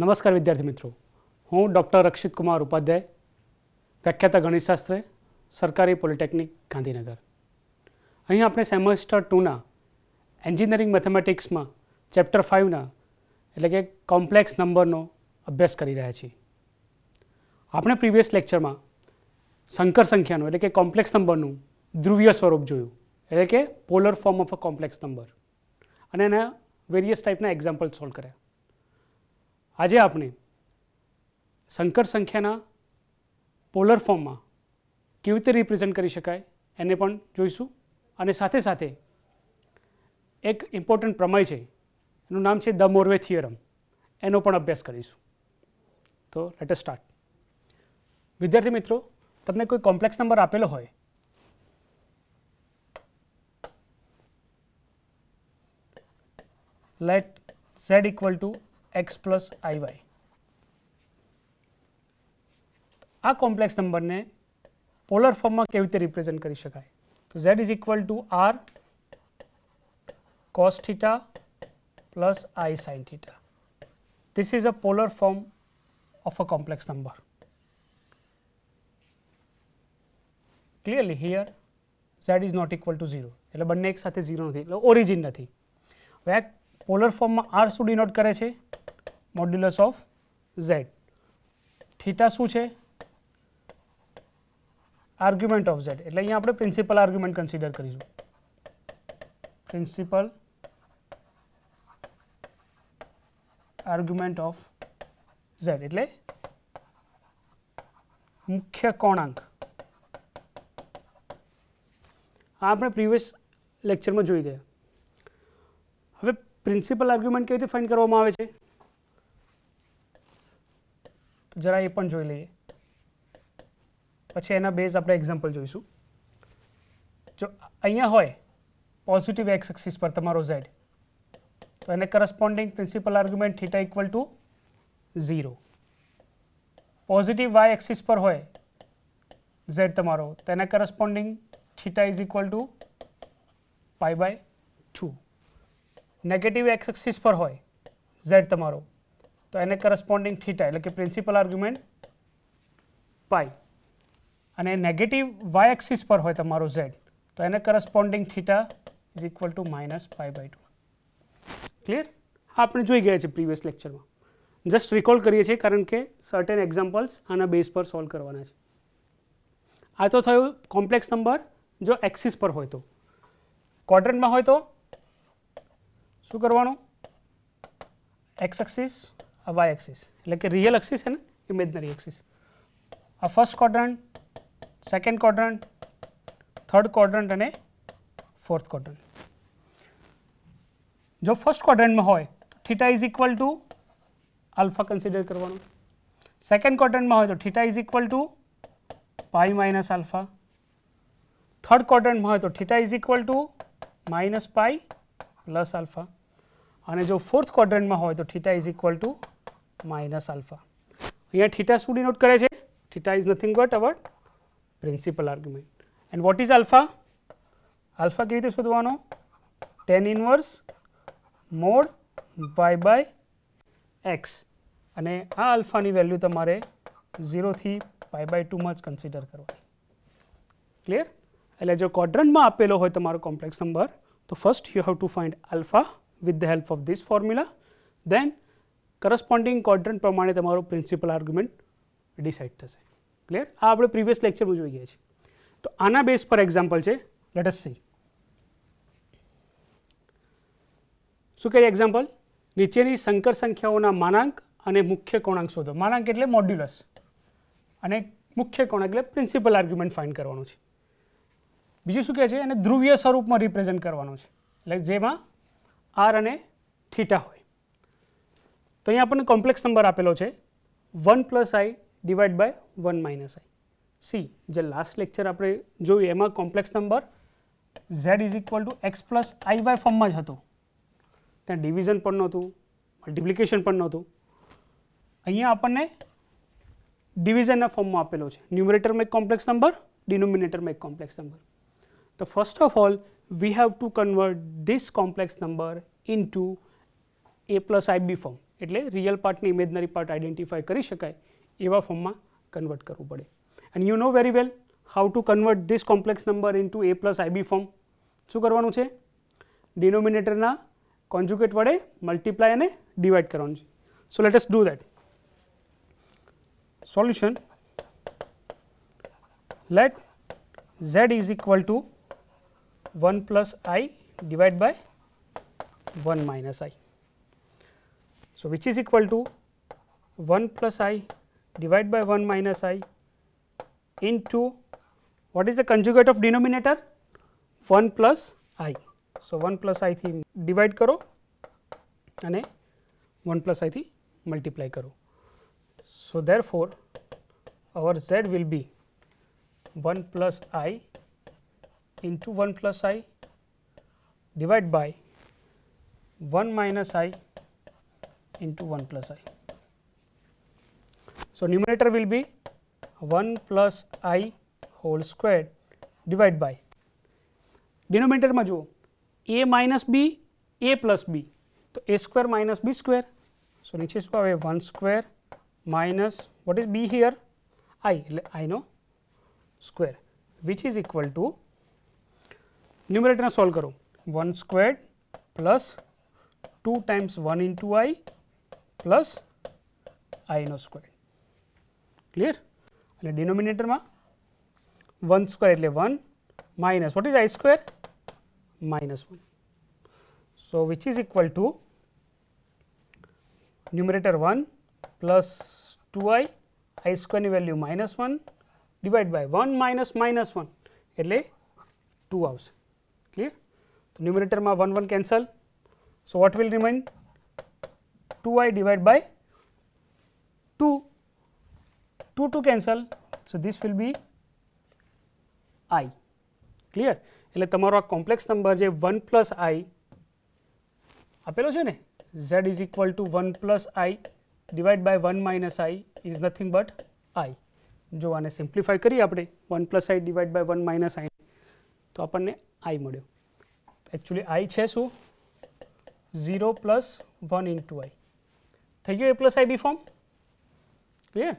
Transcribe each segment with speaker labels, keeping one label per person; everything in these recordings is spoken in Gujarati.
Speaker 1: નમસ્કાર વિદ્યાર્થી મિત્રો હું ડૉક્ટર રક્ષિત કુમાર ઉપાધ્યાય વ્યાખ્યાતા ગણિતશાસ્ત્ર સરકારી પોલિટેકનિક ગાંધીનગર અહીં આપણે સેમેસ્ટર ટુના એન્જિનિયરિંગ મેથેમેટિક્સમાં ચેપ્ટર ફાઇવના એટલે કે કોમ્પ્લેક્સ નંબરનો અભ્યાસ કરી રહ્યા છીએ આપણે પ્રીવિયસ લેક્ચરમાં સંકર સંખ્યાનું એટલે કે કોમ્પ્લેક્સ નંબરનું ધ્રુવીય સ્વરૂપ જોયું એટલે કે polar form of a complex number અને એના વેરિયસ ટાઈપના એક્ઝામ્પલ સોલ્વ કર્યા આજે આપણે સંકર સંખ્યાના પોલર ફોર્મમાં કેવી રીતે રિપ્રેઝેન્ટ કરી શકાય એને પણ જોઈશું અને સાથે સાથે એક ઇમ્પોર્ટન્ટ પ્રમેય છે એનું નામ છે ધ મોરવે થિયરમ એનો પણ અભ્યાસ કરીશું તો લેટ અસ સ્ટાર્ટ વિદ્યાર્થી મિત્રો તમને કોઈ કોમ્પ્લેક્સ નંબર આપેલો હોય let z equal to x plus i y આ કોમ્પ્લેક્સ નંબરને પોલર ફોર્મમાં કેવી રીતે રિપ્રેઝન્ટ કરી શકાય તો z is equal to r cos theta plus i sine theta this is a polar form of a complex number. Clearly here z is not equal to 0 એટલે બંને એક સાથે 0 નથી એટલે ઓરિજિન નથી હવે પોલર ફોર્મમાં આર શું ડિનોટ કરે છે मॉड्युलस ऑफ z थीटा શું છે આર્ગ્યુમેન્ટ ઓફ z એટલે અહીં આપણે પ્રિન્સિપલ આર્ગ્યુમેન્ટ કન્સિડર કરીશું પ્રિન્સિપલ આર્ગ્યુમેન્ટ ઓફ z એટલે મુખ્ય કોણ આ આપણે પ્રીવિયસ લેક્ચર માં જોઈ ગયા હવે પ્રિન્સિપલ આર્ગ્યુમેન્ટ કેવી રીતે ફાઇન્ડ કરવામાં આવે છે જરાય પણ જોઈ લઈએ પછી એના બેઝ આપણે एग्जांपल જોઈ ຊું ચો અહીંયા હોય પોઝિટિવ x એક્સિસ પર તમારો z તો એને corresponding principal argument theta equal to 0 positive y axis પર હોય z તમારો તેના corresponding theta equal to π / 2 negative x axis પર હોય z તમારો તો એને કરસ્પોન્ડિંગ થીટા એટલે કે પ્રિન્સિપલ આર્ગ્યુમેન્ટ પાઈ અને નેગેટિવ વાય એક્સિસ પર હોય તમારું ઝેડ તો એને corresponding theta is equal to minus pi by two clear આપણે જોઈ ગયા છે પ્રીવિયસ લેક્ચરમાં જસ્ટ રિકોલ કરીએ છીએ કારણ કે સર્ટેન એક્ઝામ્પલ્સ આના બેઝ પર સોલ્વ કરવાના છે આ તો થયું કોમ્પ્લેક્સ નંબર જો એક્સિસ પર હોય તો ક્વાડ્રન્ટમાં હોય તો શું કરવાનું એક્સ એક્સિસ xy axis એટલે કે real axis છે ને imaginary axis a first quadrant second quadrant third quadrant અને fourth quadrant જો ફર્સ્ટ ક્વાડ્રન્ટ માં હોય theta is equal to α consider કરવાનો સેકન્ડ ક્વાડ્રન્ટ માં હોય તો theta is equal to π - α third quadrant માં હોય તો થાટા ઇઝ ઇક્વલ ટુ -π + α અને જો ફોર્થ ક્વાડ્રન્ટ માં હોય તો theta is equal to minus alpha uh theta शू नोट करे theta is nothing but our principal argument and what is alpha alpha कई रीते शोधवा tan inverse mod y by x अने आ अल्फा वेल्यू तेरे जीरो थी वाय बाय टू में कंसिडर करो क्लियर एट जो क्वाड्रन में आपेलो होम्प्लेक्स नंबर तो first you have to find alpha with the help of this formula then corresponding quadrant પ્રમાણે તમારો પ્રિન્સિપલ આર્ગ્યુમેન્ટ ડિસાઇડ થશે ક્લિયર આ આપણે પ્રીવિયસ લેક્ચરમાં જોઈ ગયા છીએ તો આના બેઝ પર એક્ઝામ્પલ છે લેટ અસ સી શું કહે એક્ઝામ્પલ નીચેની સંકર સંખ્યાઓના માનાંક અને મુખ્ય કોણાંક શોધો માનાંક એટલે મોડ્યુલસ અને મુખ્ય કોણાંક એટલે પ્રિન્સિપલ આર્ગ્યુમેન્ટ ફાઇન્ડ કરવાનું છે બીજું શું કહે છે એને ધ્રુવીય સ્વરૂપમાં રિપ્રેઝેન્ટ કરવાનું છે એટલે જેમાં આર અને થીટા હોય तो यहां अपन ने कॉम्प्लेक्स नंबर अपेलो छे 1 + i / 1 - i सी जो लास्ट लेक्चर आपने जो है में complex number z = x + iy form में જ હતો ત્યાં ડિવિઝન પર નહોતો મલ્ટીપ્લિકેશન પર નહોતો અહીંયા આપણે ડિવિઝન ના ફોર્મમાં આપેલા છે ન્યુમરેટર મેક કોમ્પ્લેક્સ નંબર ડિનોમિનેટર મેક કોમ્પ્લેક્સ નંબર તો first of all we have to convert This complex number into a + ib form એટલે રિયલ પાર્ટને ઇમેજનરી પાર્ટ આઈડેન્ટિફાય કરી શકાય એવા ફોર્મમાં કન્વર્ટ કરવું પડે and you know very well how to convert this complex number into a plus i b form શું કરવાનું છે ડિનોમિનેટરના કોન્જ્યુગેટ વડે મલ્ટીપ્લાય અને ડિવાઈડ કરવાનું છે so let us do that solution let z is equal to one plus i divide by one minus i So, which is equal to 1 plus i divided by 1 minus i into what is the conjugate of denominator 1 plus i. So, 1 plus i થી divide કરો અને 1 plus i થી multiply karo. So, therefore, our z will be 1 plus i into 1 plus i divided by 1 minus i into 1 plus i. So, numerator will be 1 plus i whole square divided by denominator में જુઓ a minus b a plus b તો a square minus b square so નીચે શું આવે one square minus what is b here i એટલે આઈનો square which is equal to ન્યુમરેટરને સોલ્વ કરો one square plus two times one into i plus આઈનો સ્ક્વેર ક્લિયર એટલે ડિનોમિનેટરમાં વન સ્ક્વેર એટલે one minus what is i square minus 1 so which is equal to numerator 1 plus 2i i square ની value minus 1 divide by 1 minus minus 1 એટલે 2 આવશે clear તો numerator માં 1 1 cancel so what will remain 2i / 2 2 two cancel so this will be i clear એટલે તમારો આ કમ્પ્લેક્સ નંબર જે 1 + i આપેલું છે ને z = 1 + i / 1 - i is nothing but i જો આને સિમ્પ્લીફાય કરી આપણે 1 + i / 1 - i તો આપણને i મળ્યો એકચ્યુલી i છે શું 0 + 1 * i Thagio A plus i b form, clear.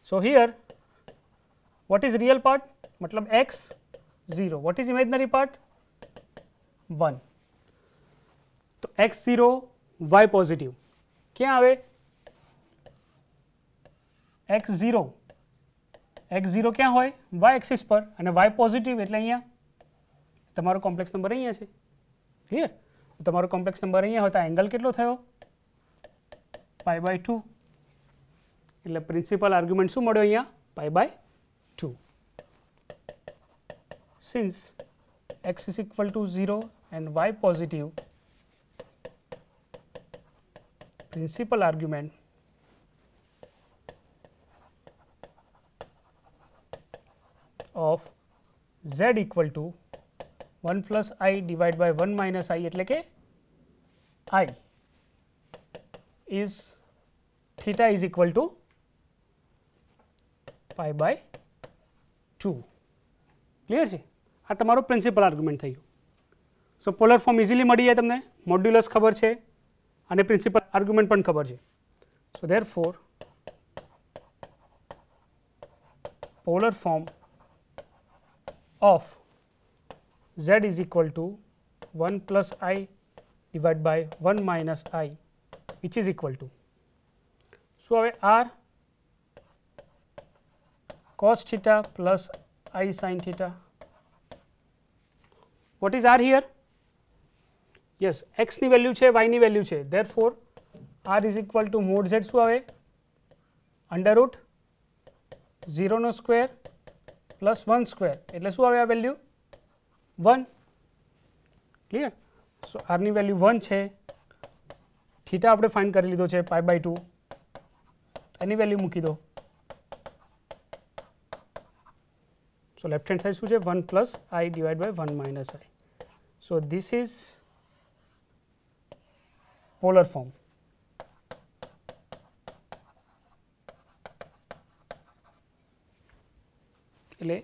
Speaker 1: So, here what is real part? matlab x 0. What is imaginary part? 1. तो x 0, y positive. kya aave x 0, x 0 क्या હોય? y axis પર અને y positive એટલે અહીંયા તમારો કોમ્પ્લેક્સ નંબર અહીંયા છે. ક્લિયર? તમારો કોમ્પ્લેક્સ નંબર અહીંયા હોય તો એંગલ કેટલો π/2 એટલે પ્રિન્સિપલ આર્ગ્યુમેન્ટ શું મળ્યો અહીંયા π/2 since x = 0 and y positive principal argument of z = 1 + i / 1 - i એટલે કે π is theta is equal to pi by 2 clear છે આ તમારો પ્રિન્સિપલ આર્ગ્યુમેન્ટ થઈ ગયો સો પોલર ફોર્મ ઇઝીલી મળી જાય તમને મોડ્યુલસ ખબર છે અને પ્રિન્સિપલ આર્ગ્યુમેન્ટ પણ ખબર છે so therefore polar form of z is equal to one plus i divide by one minus i which is equal to. So, હવે r cos theta plus i sin theta. What is r here? Yes, x ni value che y ni value che therefore r is equal to mod z શું આવે અંડર રૂટ ઝીરો નો સ્ક્વેર પ્લસ વન સ્ક્વેર એટલે શું આવે આ વેલ્યુ વન ક્લિયર સો આરની વેલ્યુ 1 છે થીટા આપણે ફાઇન કરી લીધો છે પાય બાય ટુ એની વેલ્યુ મૂકી દો સો લેફ્ટ હેન્ડ સાઈડ શું છે one plus i divide by one minus i so this is polar form એટલે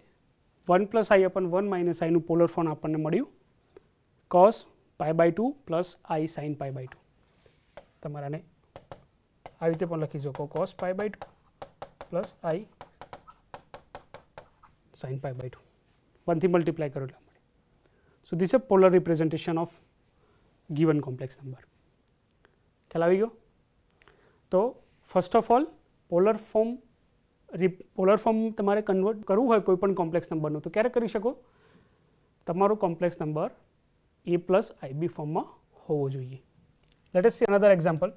Speaker 1: one plus i upon one minus આઈનું પોલર ફોર્મ આપણને મળ્યું cos pi by two plus i sine pi by two તમારાને આ રીતે પણ લખી શકો cos π/2 + i sin π/2 1 થી મલ્ટીપ્લાય કરો એટલે so this is a polar representation of given complex number કેલાવી ગયો તો first of all polar form polar form તમારે કન્વર્ટ કરવું હોય કોઈ પણ કોમ્પ્લેક્સ નંબરનો તો ક્યારે કરી શકો તમારો કોમ્પ્લેક્સ નંબર a + ib ફોર્મમાં હોવો જોઈએ Let us see another example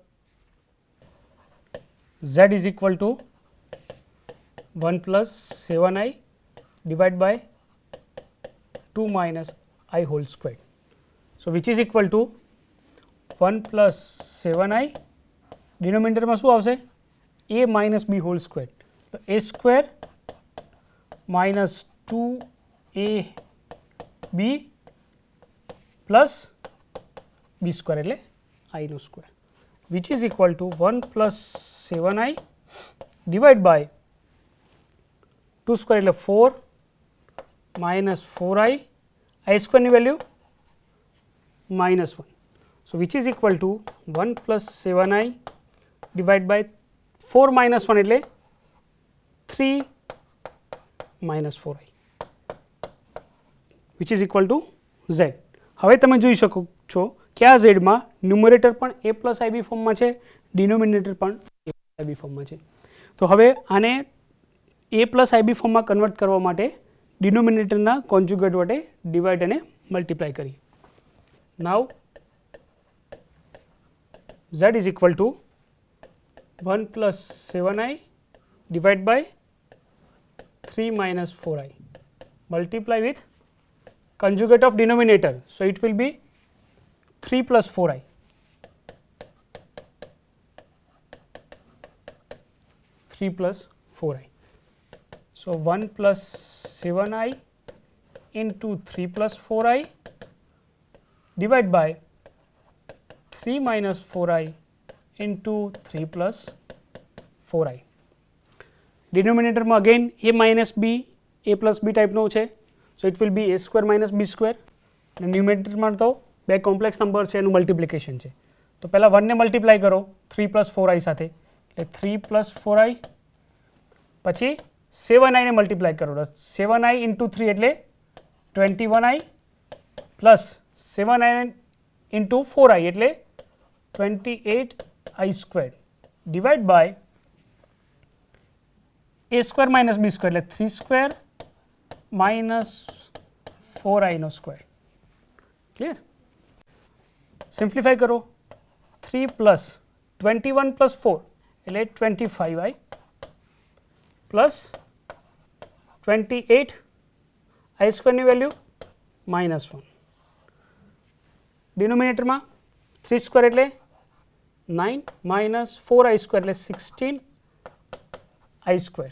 Speaker 1: z is equal to 1 plus 7 i divided by 2 minus i whole square. So, which is equal to 1 plus 7 i denominator માં શું આવશે a minus b whole square. So, a square minus 2 a b plus b square i rho square which is equal to 1 plus 7 i divided by 2 square is 4 minus 4 i i square value minus 1. So, which is equal to 1 plus 7 i divided by 4 minus 1 is 3 minus 4 i which is equal to z. હવે તમે જોઈ શકો છો કે આ ઝેડમાં ન્યુમરેટર પણ એ પ્લસ આઈબી ફોર્મમાં છે ડિનોમિનેટર પણ એ પ્લસ આઈબી ફોર્મમાં છે તો હવે આને એ પ્લસ આઈબી ફોર્મમાં કન્વર્ટ કરવા માટે ડિનોમિનેટરના કોન્જ્યુગેટ વડે ડિવાઈડ અને મલ્ટીપ્લાય કરી now z is equal to one plus seven i divide by three minus four i multiply with conjugate of denominator so it will be 3 plus 4i. plus 4i. so 1 plus 7i into 3 plus 4i divided by 3 minus 4i into 3 plus 4i. Denominator ma again a minus b a plus b type no che. So, it will be a square minus b square numerator ma to બે કોમ્પ્લેક્સ નંબર છે એનું મલ્ટીપ્લિકેશન છે તો પહેલા 1 ને મલ્ટીપ્લાય કરો 3 + 4i સાથે એટલે 3 + 4i પછી 7i ને મલ્ટીપ્લાય કરો 7i * 3 એટલે 21i + 7i * 4i એટલે 28 i² / a² - b² એટલે 3² - 4i નો સ્ક્વેર ક્લિયર सिम्प्लीफाई करो 3 + 21 + 4 એટલે 25 i + 28 i² ની વેલ્યુ -1 denominator માં 3² એટલે 9 - 4i² એટલે 16 i² એટલે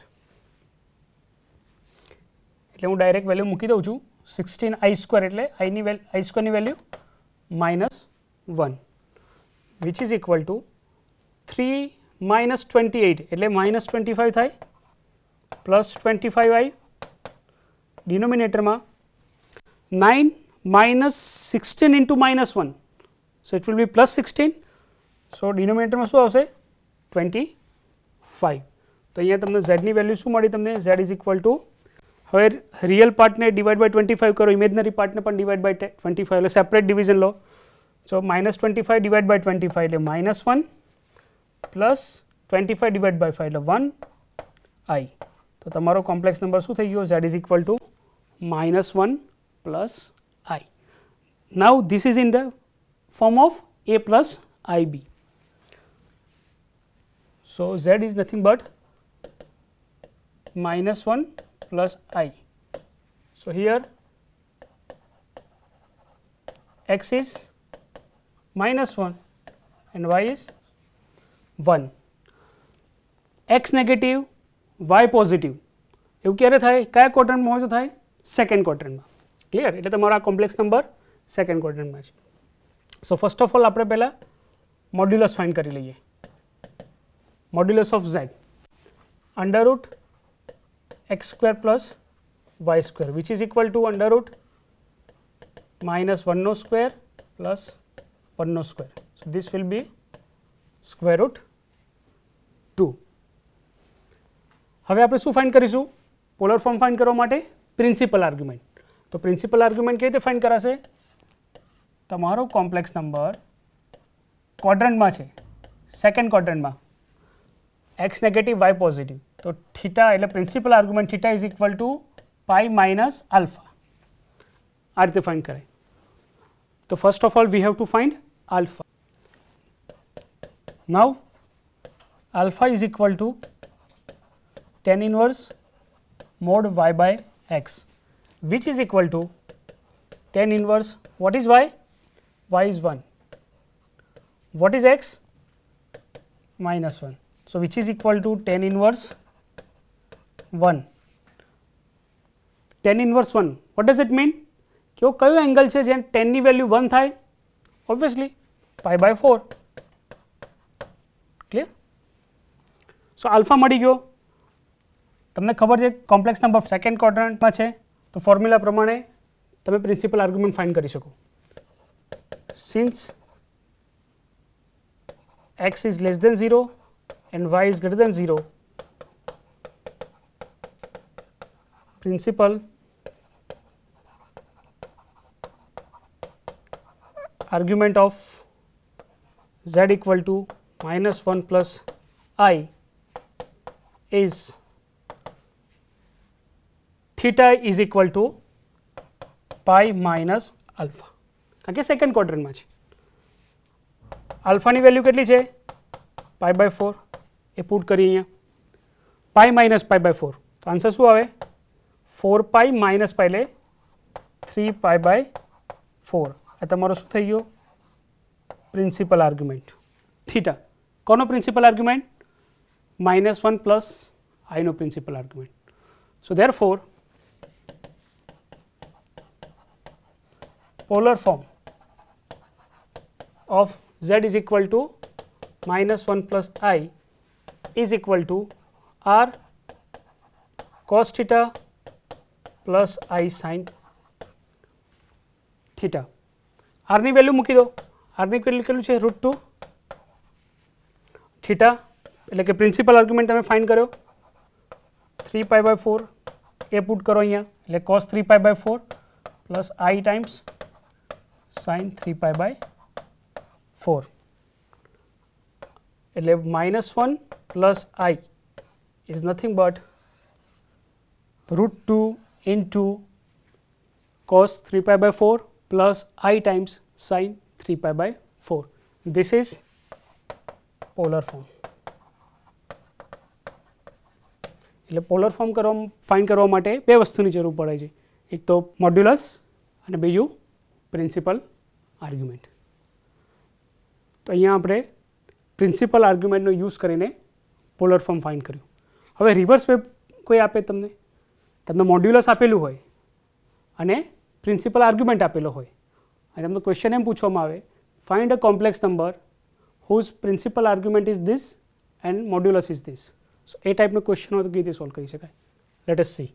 Speaker 1: હું ડાયરેક્ટ વેલ્યુ મૂકી દઉં છું 16 i² એટલે i ની વેલ i² ની value - 1 which is equal to 3 minus 28 એટલે minus 25 થાય plus 25 i denominator માં 9 minus 16 into minus 1 so it will be plus 16 so denominator માં શું આવશે 25 તો અહીંયા તમને z ની વેલ્યુ શું મળી તમને z is equal to હવે રિયલ પાર્ટને ડિવાઈડ બાય ટ્વેન્ટી ફાઇવ કરો ઇમેજનરી પાર્ટને પણ ડિવાઈડ બાય ટ્વેન્ટી ફાઇવ એટલે સેપરેટ ડિવિઝન લો So, minus 25 divided by 25 is minus 1 plus 25 divided by 5 is 1 i. So, tomorrow complex number so you z is equal to minus 1 plus i. Now, this is in the form of a plus i b. So, z is nothing but minus 1 plus i. So, here x is minus 1 and y is 1 x negative y positive એવું ક્યારે થાય કયા ક્વોડ્રન્ટમાં હોય તો થાય સેકન્ડ ક્વોડ્રન્ટમાં ક્લિયર એટલે તમારો આ કોમ્પ્લેક્સ નંબર સેકન્ડ ક્વોડ્રન્ટમાં છે સો ફર્સ્ટ ઓફ ઓલ આપણે પહેલાં મોડ્યુલસ ફાઇન્ડ કરી લઈએ modulus of z under root x square plus y square which is equal to under root minus વનનો square plus 50 square so this will be square root 2 હવે આપણે શું ફાઇન્ડ કરીશું પોલર ફોર્મ ફાઇન્ડ કરવા માટે પ્રિન્સિપલ આર્ગ્યુમેન્ટ તો પ્રિન્સિપલ આર્ગ્યુમેન્ટ કે કે ફાઇન્ડ કરાશે તમારો કોમ્પ્લેક્સ નંબર ક્વાડ્રન્ટમાં છે સેકન્ડ ક્વાડ્રન્ટમાં x નેગેટિવ y પોઝિટિવ તો થા એટલે પ્રિન્સિપલ આર્ગ્યુમેન્ટ થા = π - α આર્ધ ફાઇન્ડ કરે તો first of all we have to find alpha. Now, alpha is equal to tan inverse mod y by x which is equal to tan inverse what is y? y is one. What is x? Minus one. So, which is equal to tan inverse one. tan inverse one. what does it mean? કે કયો એંગલ છે જ્યાં ટેનની વેલ્યુ 1 થાય obviously pi/4 clear so alpha મળી ગયો તમને ખબર છે કમ્પ્લેક્સ નંબર સેકન્ડ ક્વાડ્રન્ટમાં છે તો ફોર્મ્યુલા પ્રમાણે તમે પ્રિન્સિપલ આર્ગ્યુમેન્ટ ફાઇન્ડ કરી શકો since x is less than 0 and y is greater than 0 principal argument of z = -1 + i is theta = π - α ક્યાં છે સેકન્ડ ક્વાડ્રન્ટ માં છે α ની વેલ્યુ કેટલી છે π / 4 એ પુટ કરી અહીંયા π - π / 4 તો આન્સર શું આવે 4π - π લે 3π / 4 આ તમારું શું થઈ ગયો प्रिंसिपल आर्ग्यूमेंट थीटा कौनो principal argument minus one plus i नो principal argument so therefore polar form of z is equal to minus one plus i is equal to r cos theta plus i sine theta r नी वैल्यू मुकी दो आर्निक्वेटिकल है रूट टू ठीटा एट के प्रिंसिपल आर्ग्युमेंट तुम फाइन करो थ्री पाई बाय फोर ए पुट करो uh cos three pi by four plus i times sine three pi by four एट minus one plus i is nothing but root two in to cos three pi by four plus i times sine 3 pi by 4. This is polar form એટલે પોલર ફોર્મ કરવા ફાઇન કરવા માટે બે વસ્તુની જરૂર પડે છે એક તો મોડ્યુલસ અને બીજું પ્રિન્સિપલ આર્ગ્યુમેન્ટ તો અહીંયા આપણે પ્રિન્સિપલ આર્ગ્યુમેન્ટનો યુઝ કરીને પોલર ફોર્મ ફાઇન કર્યું હવે રિવર્સ વેબ કોઈ આપે તમને તમને મોડ્યુલસ આપેલું હોય અને પ્રિન્સિપલ આર્ગ્યુમેન્ટ આપેલો હોય एम क्वेश्चन एम पूछा find a complex number whose principal argument is this and modulus is this so ए टाइप क्वेश्चन हो तो कई सॉल्व कर सकते लेट एस सी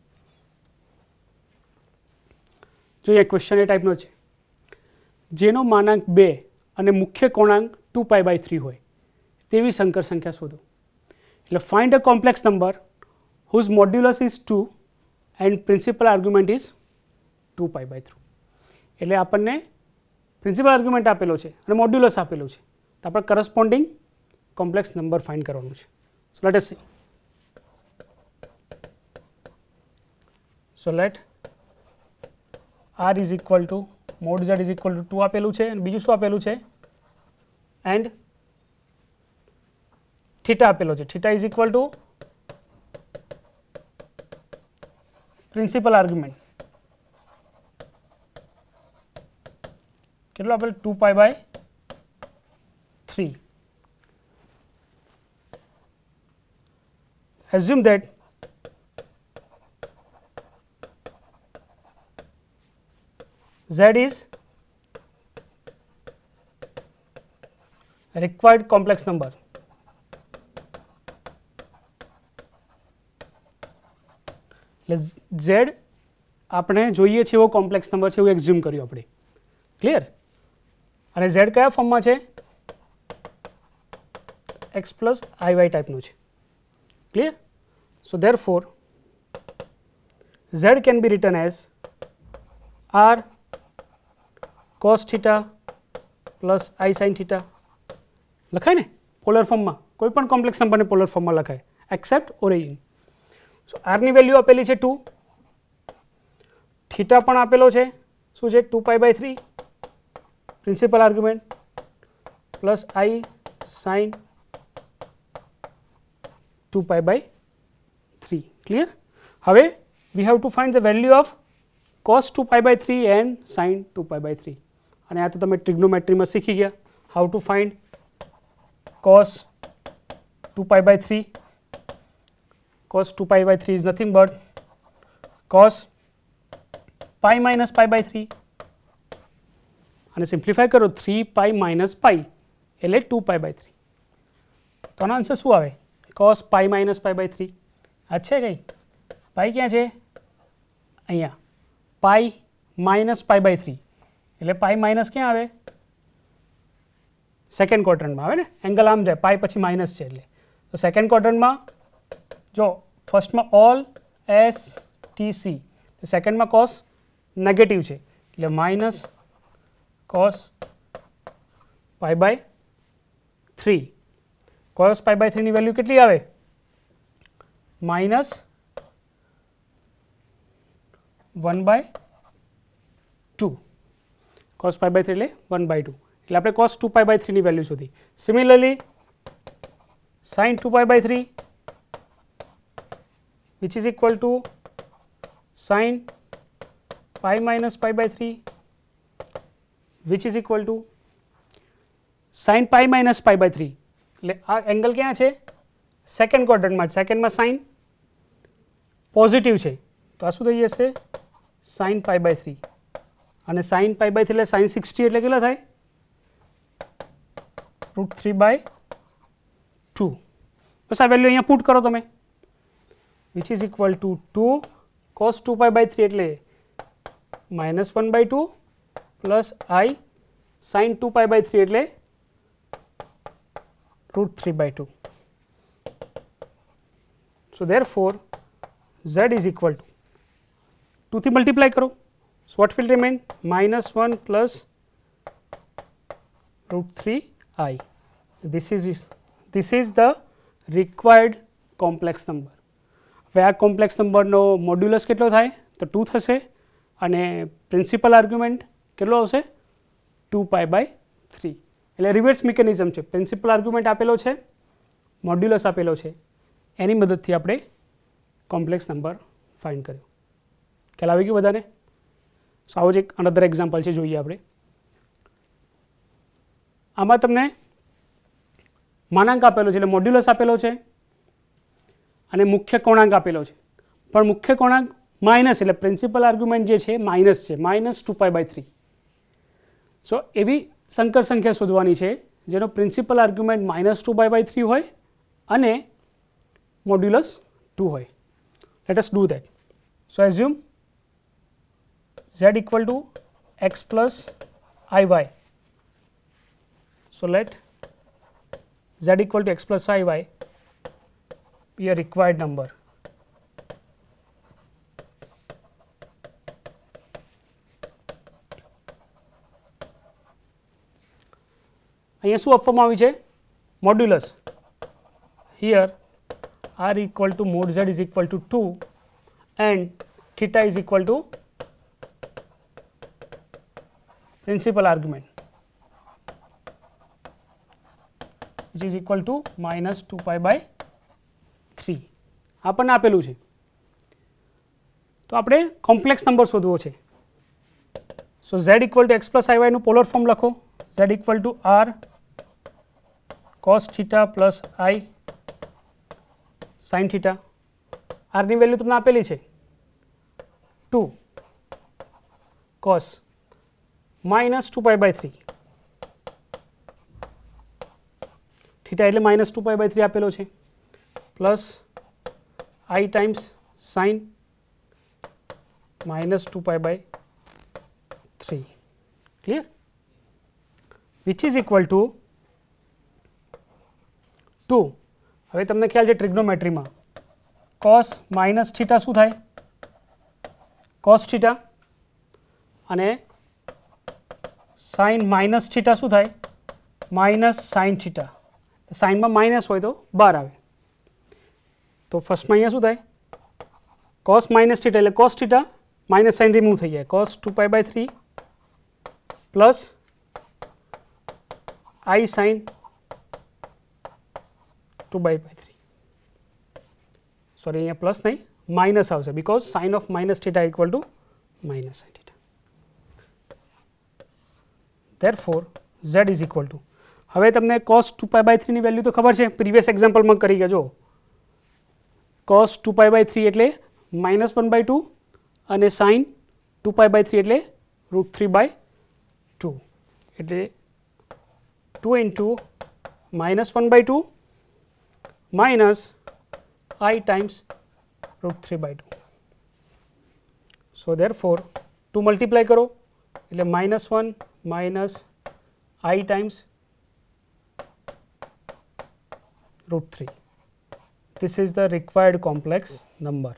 Speaker 1: जो ये क्वेश्चन ए टाइप जेनों मनाक बे मुख्य कोणाक टू पाई बाय थ्री हो संकर संख्या शोधो एट find a complex number whose modulus is two and principal argument is two pi by three एट अपन ने પ્રિન્સિપલ આર્ગ્યુમેન્ટ આપેલું છે અને મોડ્યુલસ આપેલું છે તો આપણે કોરસ્પોન્ડિંગ કોમ્પ્લેક્સ નંબર ફાઇન્ડ કરવાનો છે so let a see so let r = |z| = 2 આપેલું છે અને બીજું શું આપેલું છે એન્ડ θ આપેલું છે θ = પ્રિન્સિપલ આર્ગ્યુમેન્ટ કેટલો over 2 pi / 3 assume that z is requird complex number એટલે z આપણે જોઈએ છે એવો કોમ્પ્લેક્સ નંબર છે એ હું એક્સ્યુમ કર્યો આપણે ક્લિયર અને z કયા ફોર્મમાં છે x + iy ટાઇપનો છે clear so therefore z can be written as r cos θ + i sin θ લખાય ને પોલર ફોર્મમાં કોઈ પણ કોમ્પ્લેક્સ નંબરને પોલર ફોર્મમાં લખાય એક્સેપ્ટ ઓરિજિન સો r ની વેલ્યુ આપેલી છે 2 θ પણ આપેલું છે શું છે 2π / 3 principal argument plus i sine 2 pi by 3 clear હવે we have to find the value of cos 2 pi by 3 and sin 2 pi by 3 અને આ તો તમે ટ્રિગ્નોમેટ્રી માં શીખી ગયા how to find cos 2 pi by 3 cos 2 pi by 3 is nothing but cos pi minus pi by 3 and simplify करो 3π - π એટલે 2π/3 તો અન આન્સર શું આવે cos π - π/3 અચ્છે ગઈ π ક્યાં છે અહીંયા π - π/3 એટલે π - શું આવે સેકન્ડ ક્વાડ્રન્ટમાં આવે ને એંગલ આમ દે π પછી માઈનસ છે એટલે તો સેકન્ડ ક્વાડ્રન્ટમાં જો ફર્સ્ટમાં all stc સેકન્ડમાં cos નેગેટિવ છે એટલે minus cos pi by three cos pi by થ્રીની વેલ્યુ કેટલી આવે minus one by two cos pi by three એટલે વન બાય ટુ એટલે આપણે કોસ ટુ પાઈ બાય થ્રીની વેલ્યુ શોધી similarly sine two pi by three which is equal to sine pi minus pi by three which is equal to sin pi minus pi by 3 એટલે આ એંગલ ક્યાં છે સેકન્ડ ક્વાડ્રન્ટમાં સેકન્ડમાં સાઇન પોઝિટિવ છે તો આ શું થઈ જશે સાઇન પાઈ બાય થ્રી અને સાઇન પાઈ બાય થ્રી એટલે સાઇન સિક્સટી એટલે કેટલા થાય રૂટ થ્રી બાય ટુ બસ આ વેલ્યુ અહીંયા પુટ કરો તમે which is equal to two cos two pi by three એટલે minus one by two plus i sine two pi by three एट्ले root three by two so therefore z is equal to two थी मल्टीप्लाय करो so what will remain minus one plus root three i this is this is the required complex number हमें आ कॉम्प्लेक्स नंबर मॉड्यूलस के टू थे प्रिंसिपल आर्ग्युमेंट કેટલો આવશે ટુ પાય બાય થ્રી એટલે રિવર્સ મિકેનિઝમ છે પ્રિન્સિપલ આર્ગ્યુમેન્ટ આપેલો છે મોડ્યુલસ આપેલો છે એની મદદથી આપણે કોમ્પ્લેક્સ નંબર ફાઇન કર્યો ખ્યાલ આવી ગયું બધાને સો આવો જ એક અનધર એક્ઝામ્પલ છે જોઈએ આપણે આમાં તમને માનાંક આપેલો છે એટલે મોડ્યુલસ આપેલો છે અને મુખ્ય કોણાંક આપેલો છે પણ મુખ્ય કોણાંક માઇનસ એટલે પ્રિન્સિપલ આર્ગ્યુમેન્ટ જે છે માઇનસ છે minus two pi by three so એવી સંકર સંખ્યા શોધવાની છે જેનો principal argument minus two by by three હોય અને મોડ્યુલસ ટુ હોય let us do that. So, assume z equal to x plus i y. So, let z equal to x plus i y be a required number. અહીંયા શું આપવામાં આવ્યું છે modulus here r equal to mod z is equal to two and theta is equal to principal argument which is equal to minus 2 pi by 3 આપણને આપેલું છે તો આપણે કોમ્પ્લેક્સ નંબર શોધવો છે so z equal to x plus આઈવાયનું પોલર ફોર્મ લખો z equal to r cos theta plus i sin theta r ની વેલ્યુ તમને આપેલી છે 2 cos minus 2 pi by 3 theta એટલે minus 2 pi by 3 આપેલો છે plus i times sin minus 2 pi by 3 clear which is equal to two હવે તમને ખ્યાલ છે ટ્રિગ્નોમેટ્રીમાં કોસ માઇનસ થીટા શું થાય કોસ થીટા અને સાઇન માઇનસ થીટા શું થાય માઇનસ સાઇન થીટા સાઇનમાં માઇનસ હોય તો બાર આવે તો ફર્સ્ટમાં અહીંયા શું થાય કોસ માઇનસ થીટા એટલે cos theta minus sine remove થઈ જાય cos two pi by three plus i sine two by by three sorry यहाँ प्लस नहीं माइनस आउ because sine of minus theta equal to minus sine theta therefore z is equal to हम तक cos two pi by three value तो खबर है प्रीवियस एक्जाम्पल में करी जो cos two pi by three एट माइनस वन बाय टू और sine two pi by three एट रूट थ्री बाय टू एट two into minus one by two minus i times √3 / 2 so therefore two multiply करो એટલે -1 - i times √3 this is the required complex number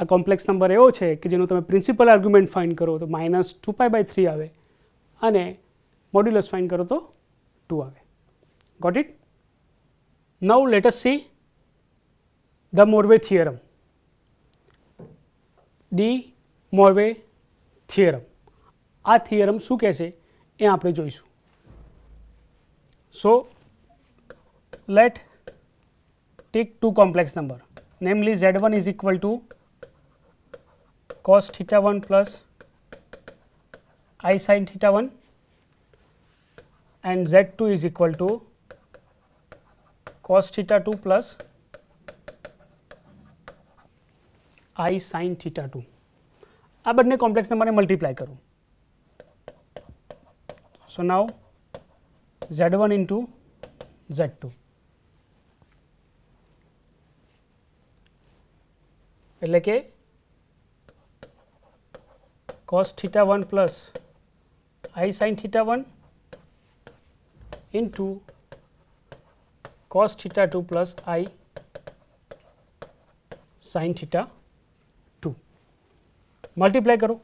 Speaker 1: આ કોમ્પ્લેક્સ નંબર એવો છે કે જેનો તમે પ્રિન્સિપલ આર્ગ્યુમેન્ટ ફાઇન્ડ કરો તો -2π / 3 આવે અને મોડ્યુલસ ફાઇન્ડ કરો તો 2 આવે got it Now, let us see the Morvay theorem, the Morvay theorem. આ થિયરમ શું કહેશે એ આપણે જોઈશું so let take two complex number namely z one is equal to cos theta one plus i sine theta one and z two is equal to cos theta two plus i sine theta two आ बने कॉम्प्लेक्स नंबर ने मल्टीप्लाय करो so now z one into z two एट के cos theta one plus i sine theta one into cos theta 2 plus i sin theta 2 multiply karo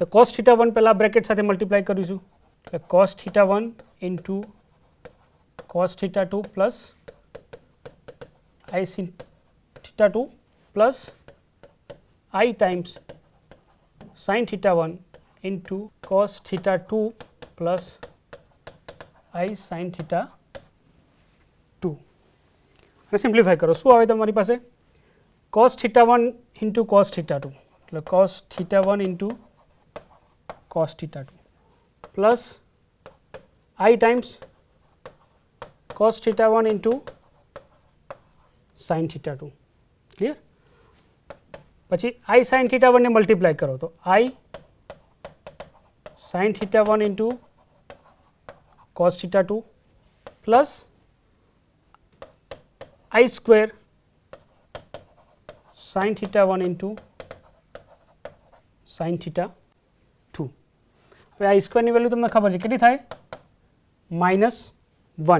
Speaker 1: તો cos theta 1 પહેલા બ્રેકેટ સાથે મલ્ટીપ્લાય કરીશું એટલે cos theta 1 into cos theta 2 plus i sin theta 2 plus i times sin theta 1 into cos theta 2 plus i sin theta 2 सीम्प्लिफाई करो शू तरी पास cos theta one into cos theta two cos theta one into cos theta two plus i times cos theta one into sine theta two clear पची आई साइन थीटा वन ने मल्टीप्लाय करो तो i sine theta one into cos theta two plus i² sinθ1 * sinθ2 where i² ની વેલ્યુ તમને ખબર છે કેટલી થાય -1 તો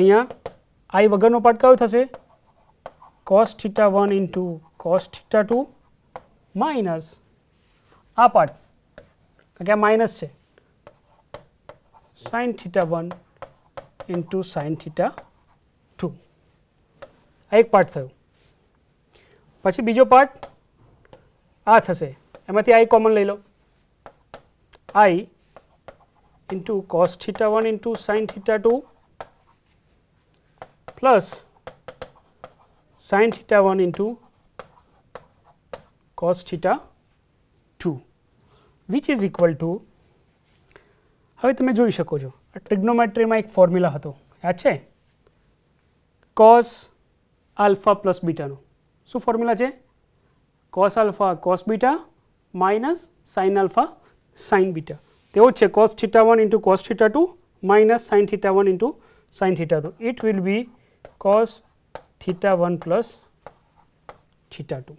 Speaker 1: અહીંયા i वग્ગરનો પાટકાયો થશે cosθ1 * cosθ2 - આ પાર્ટ ક્યાં માઈનસ છે sinθ1 * sinθ એક પાર્ટ થાય પછી બીજો પાર્ટ આ થશે એમમાંથી આઈ કોમન લઈ લો i * cos θ1 * sin θ2 + sin θ1 * cos θ2 which is equal to હવે તમે જોઈ શકો છો આ ટ્રિગોનોમેટ્રીમાં એક ફોર્મ્યુલા હતો આ છે cos आल्फा प्लस बीटा शू फॉर्म्यूला है cos alpha cos beta minus sine alpha sine beta तो है cos theta one into cos theta two minus sine theta one into sine theta two it will be cos theta one plus theta two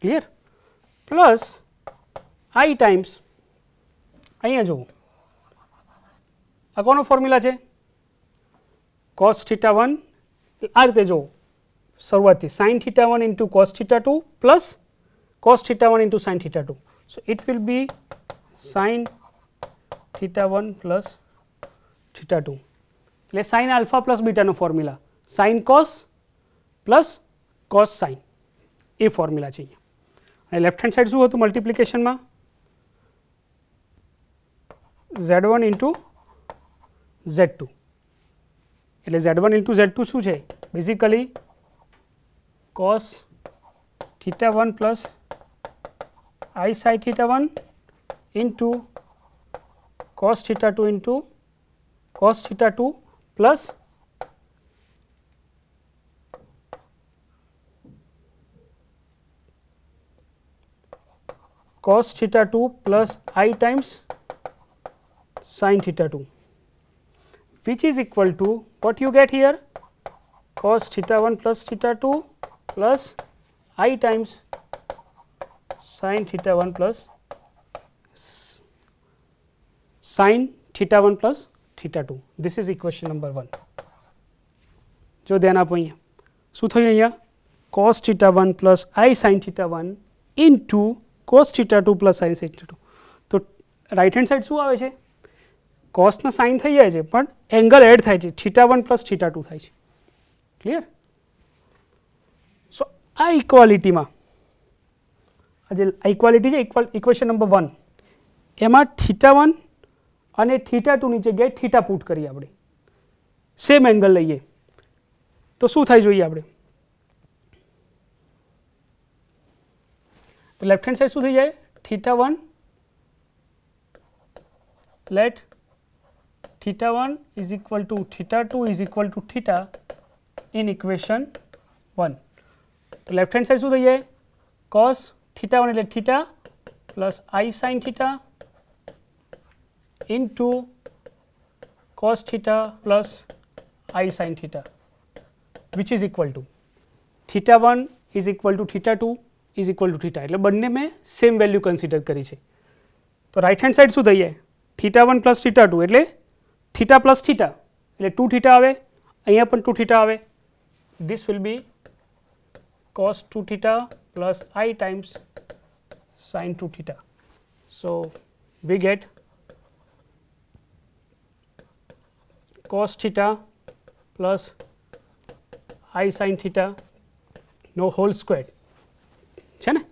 Speaker 1: clear plus i times uh जो आ को फॉर्म्यूला है कॉस थीटा वन आ रीते जो Sarvati sin theta 1 into cos theta 2 plus cos theta 1 into sin theta 2. So, it will be sin theta 1 plus theta 2 એટલે sin alpha plus beta નો formula sin cos plus cos sin એ ફોર્મ્યુલા છે અહીંયા અને લેફ્ટ હેન્ડ સાઈડ શું હતું મલ્ટિપ્લિકેશનમાં z one into z two એટલે z one into z two શું છે basically cos theta 1 plus i psi theta 1 into cos theta 2 into cos theta 2 plus cos theta 2 plus i times sin theta 2 which is equal to what you get here cos theta 1 plus theta 2 plus i times sin theta 1 plus sin theta 1 plus theta 2 this is equation number 1 જો ધ્યાન આપો અહીંયા શું થયું અહીંયા cos theta 1 plus i sin theta 1 into cos theta 2 plus sin theta 2 તો રાઇટ હેન્ડ સાઈડ શું આવે છે કોસના sin થઈ જાય છે પણ એંગલ એડ થાય છે theta 1 plus theta 2 થાય છે ક્લિયર आ इक्वालिटी में आज आइक्वालिटी है इक्वल इक्वेशन नंबर वन एम थीटा वन और थीटा टू नीचे गए थीटा पुट करिए आप सेम एंगल लीए तो शू थे आप तो लेफ्ट हेन्ड साइड शू जाए theta one let theta one is equal to theta two is equal to theta in equation one तो लेफ्ट हैंड साइड શું થઈ જાય cos θ1 એટલે θ + i sin θ * cos θ + i sin θ which is equal to θ1 = θ2 = θ એટલે બંને મે સેમ વેલ્યુ કન્સિડર કરી છે તો રાઈટ હેન્ડ સાઈડ શું થઈ જાય θ1 + θ2 એટલે θ + θ એટલે 2 θ આવે અહીંયા પણ 2 θ આવે This will be cos 2 theta plus i times sin 2 theta. So, we get cos theta plus i sin theta no whole squared same ને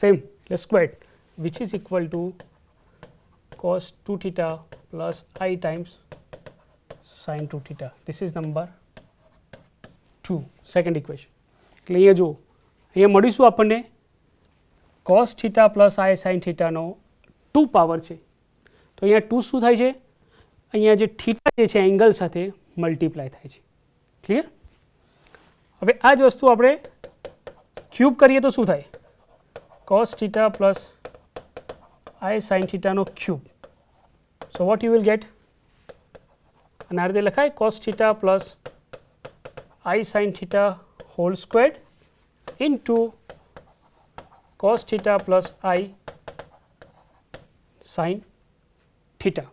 Speaker 1: સેમ એટલે squared which is equal to cos 2 theta plus i times sin 2 theta this is number 2 second equation એટલે અહીંયા ये मडीसु अपन ने cos theta plus i sin theta नो 2 पावर छे तो यहां 2 सू થાય છે અહીંયા જે थीटा જે છે એંગલ સાથે મલ્ટીપ્લાય થાય છે ક્લિયર હવે આ જ વસ્તુ આપણે ક્યુબ કરીએ તો શું થાય cos theta plus i sin theta નો cube so what you will get આને આ રીતે લખાય cos theta plus i sin theta whole square into cos theta plus i sin theta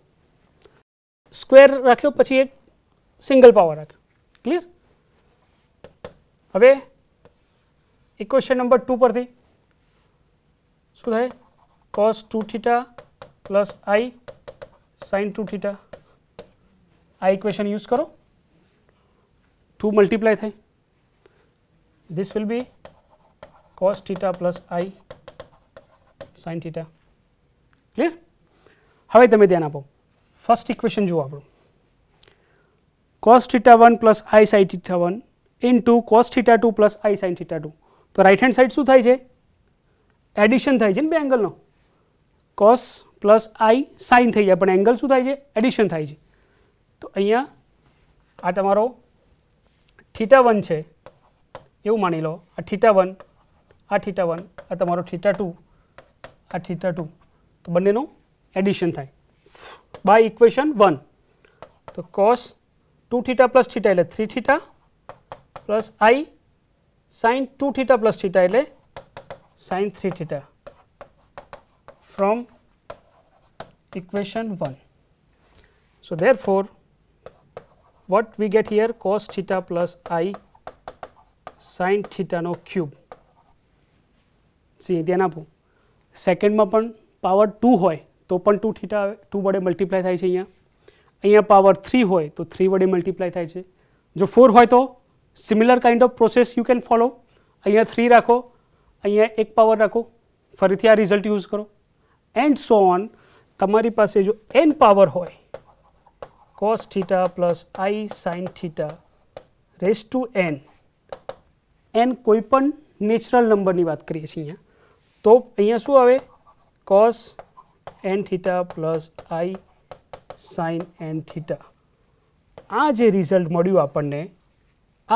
Speaker 1: square રાખ્યો પછી એક સિંગલ પાવર રાખ્યો ક્લિયર હવે ઇક્વેશન નંબર ટુ પરથી શું થાય cos two theta plus i sine two theta આ ઇક્વેશન યુઝ કરો ટુ મલ્ટીપ્લાય થાય this will be cos theta plus i sin theta clear હવે તમે ધ્યાન આપો ફર્સ્ટ ઇક્વેશન જોવો આપણો cos theta 1 + i sin theta 1 * cos theta 2 + i sin theta 2 તો રાઇટ હેન્ડ સાઇડ શું થાય છે એડિશન થાય છે બે એંગલનો cos + i sin થઈ જાય પણ એંગલ શું થાય છે એડિશન થાય છે તો અહીંયા આ તમારો θ1 છે એવું માની લો આ θ1 आ थीटा वन आरो थीटा टू आ थीटा टू तो बने एडिशन थाय बाय इक्वेशन वन तो cos two theta plus theta एले three theta plus i sine two theta plus theta एले sine three theta from equation one so therefore what we get here cos theta plus i sine theta नो क्यूब सिद्धांत अब सेकंड में पण पावर 2 हो तो पण 2 थीटा 2 वर मल्टीप्लाई થાય છે અહીંયા અહીંયા पावर 3 હોય તો 3 વડે मल्टीप्लाई થાય છે જો 4 હોય તો similar kind of process you can follow અહીંયા 3 રાખો અહીંયા 1 પાવર રાખો ફરીથી આ રિઝલ્ટ યુઝ કરો એન્ડ સો ઓન તમારી પાસે જો n પાવર હોય cos theta + i sin theta raise to n n કોઈ પણ નેચરલ નંબર ની વાત કરીએ છીએ અહીંયા તો અહીંયા શું આવે cos n theta plus i sine n theta આ જે રિઝલ્ટ મળ્યું આપણને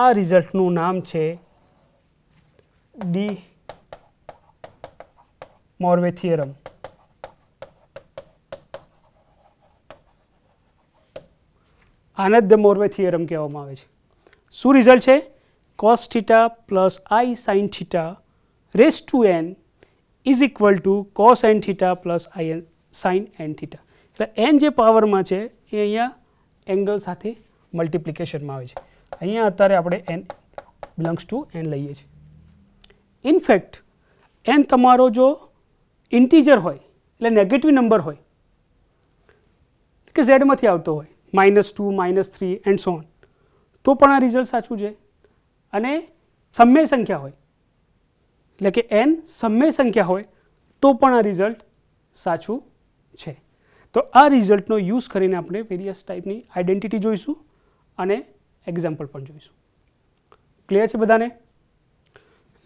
Speaker 1: આ રિઝલ્ટનું નામ છે ડી મોર્વે થિયરમ આને જ થિયરમ કહેવામાં આવે છે શું રિઝલ્ટ છે cos theta plus i sine theta raise to n = cos n θ + i sin n θ એટલે n જે પાવર માં છે એ અહીંયા એંગલ સાથે મલ્ટીપ્લિકેશન માં આવે છે અહીંયા અત્યારે આપણે n બિલંગ્સ ટુ n લઈએ છે ઇન ફેક્ટ n તમારો જો ઇન્ટીજર હોય એટલે નેગેટિવ નંબર હોય કે z માંથી આવતો હોય -2 -3 એન્ડ સો ઓન તો પણ આ રિઝલ્ટ સાચું જ છે અને સંમેય સંખ્યા હોય લેકે n સંમેય સંખ્યા હોય તો પણ આ રિઝલ્ટ સાચું છે તો આ રિઝલ્ટ નો યુઝ કરીને આપણે વેરીયસ ટાઈપની આઈડેન્ટિટી જોઈશું અને એક્ઝામ્પલ પણ જોઈશું ક્લિયર છે બધાને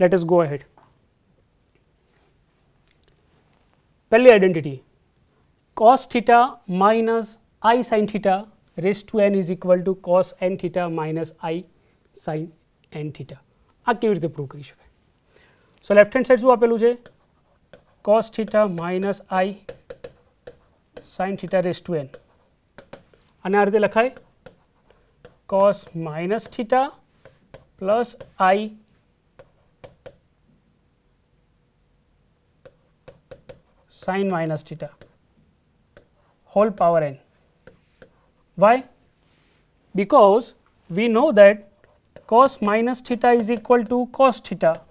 Speaker 1: લેટસ ગો અહેડ પહેલી identity cos θ - i sin θ ^ n = cos n θ - i sin n θ આ કેવી રીતે प्रूव કરીશું So, left hand side shu cos theta minus i sin theta raised to n and aar de cos minus theta plus i sin minus theta whole power n. Why? Because we know that cos minus theta is equal to cos theta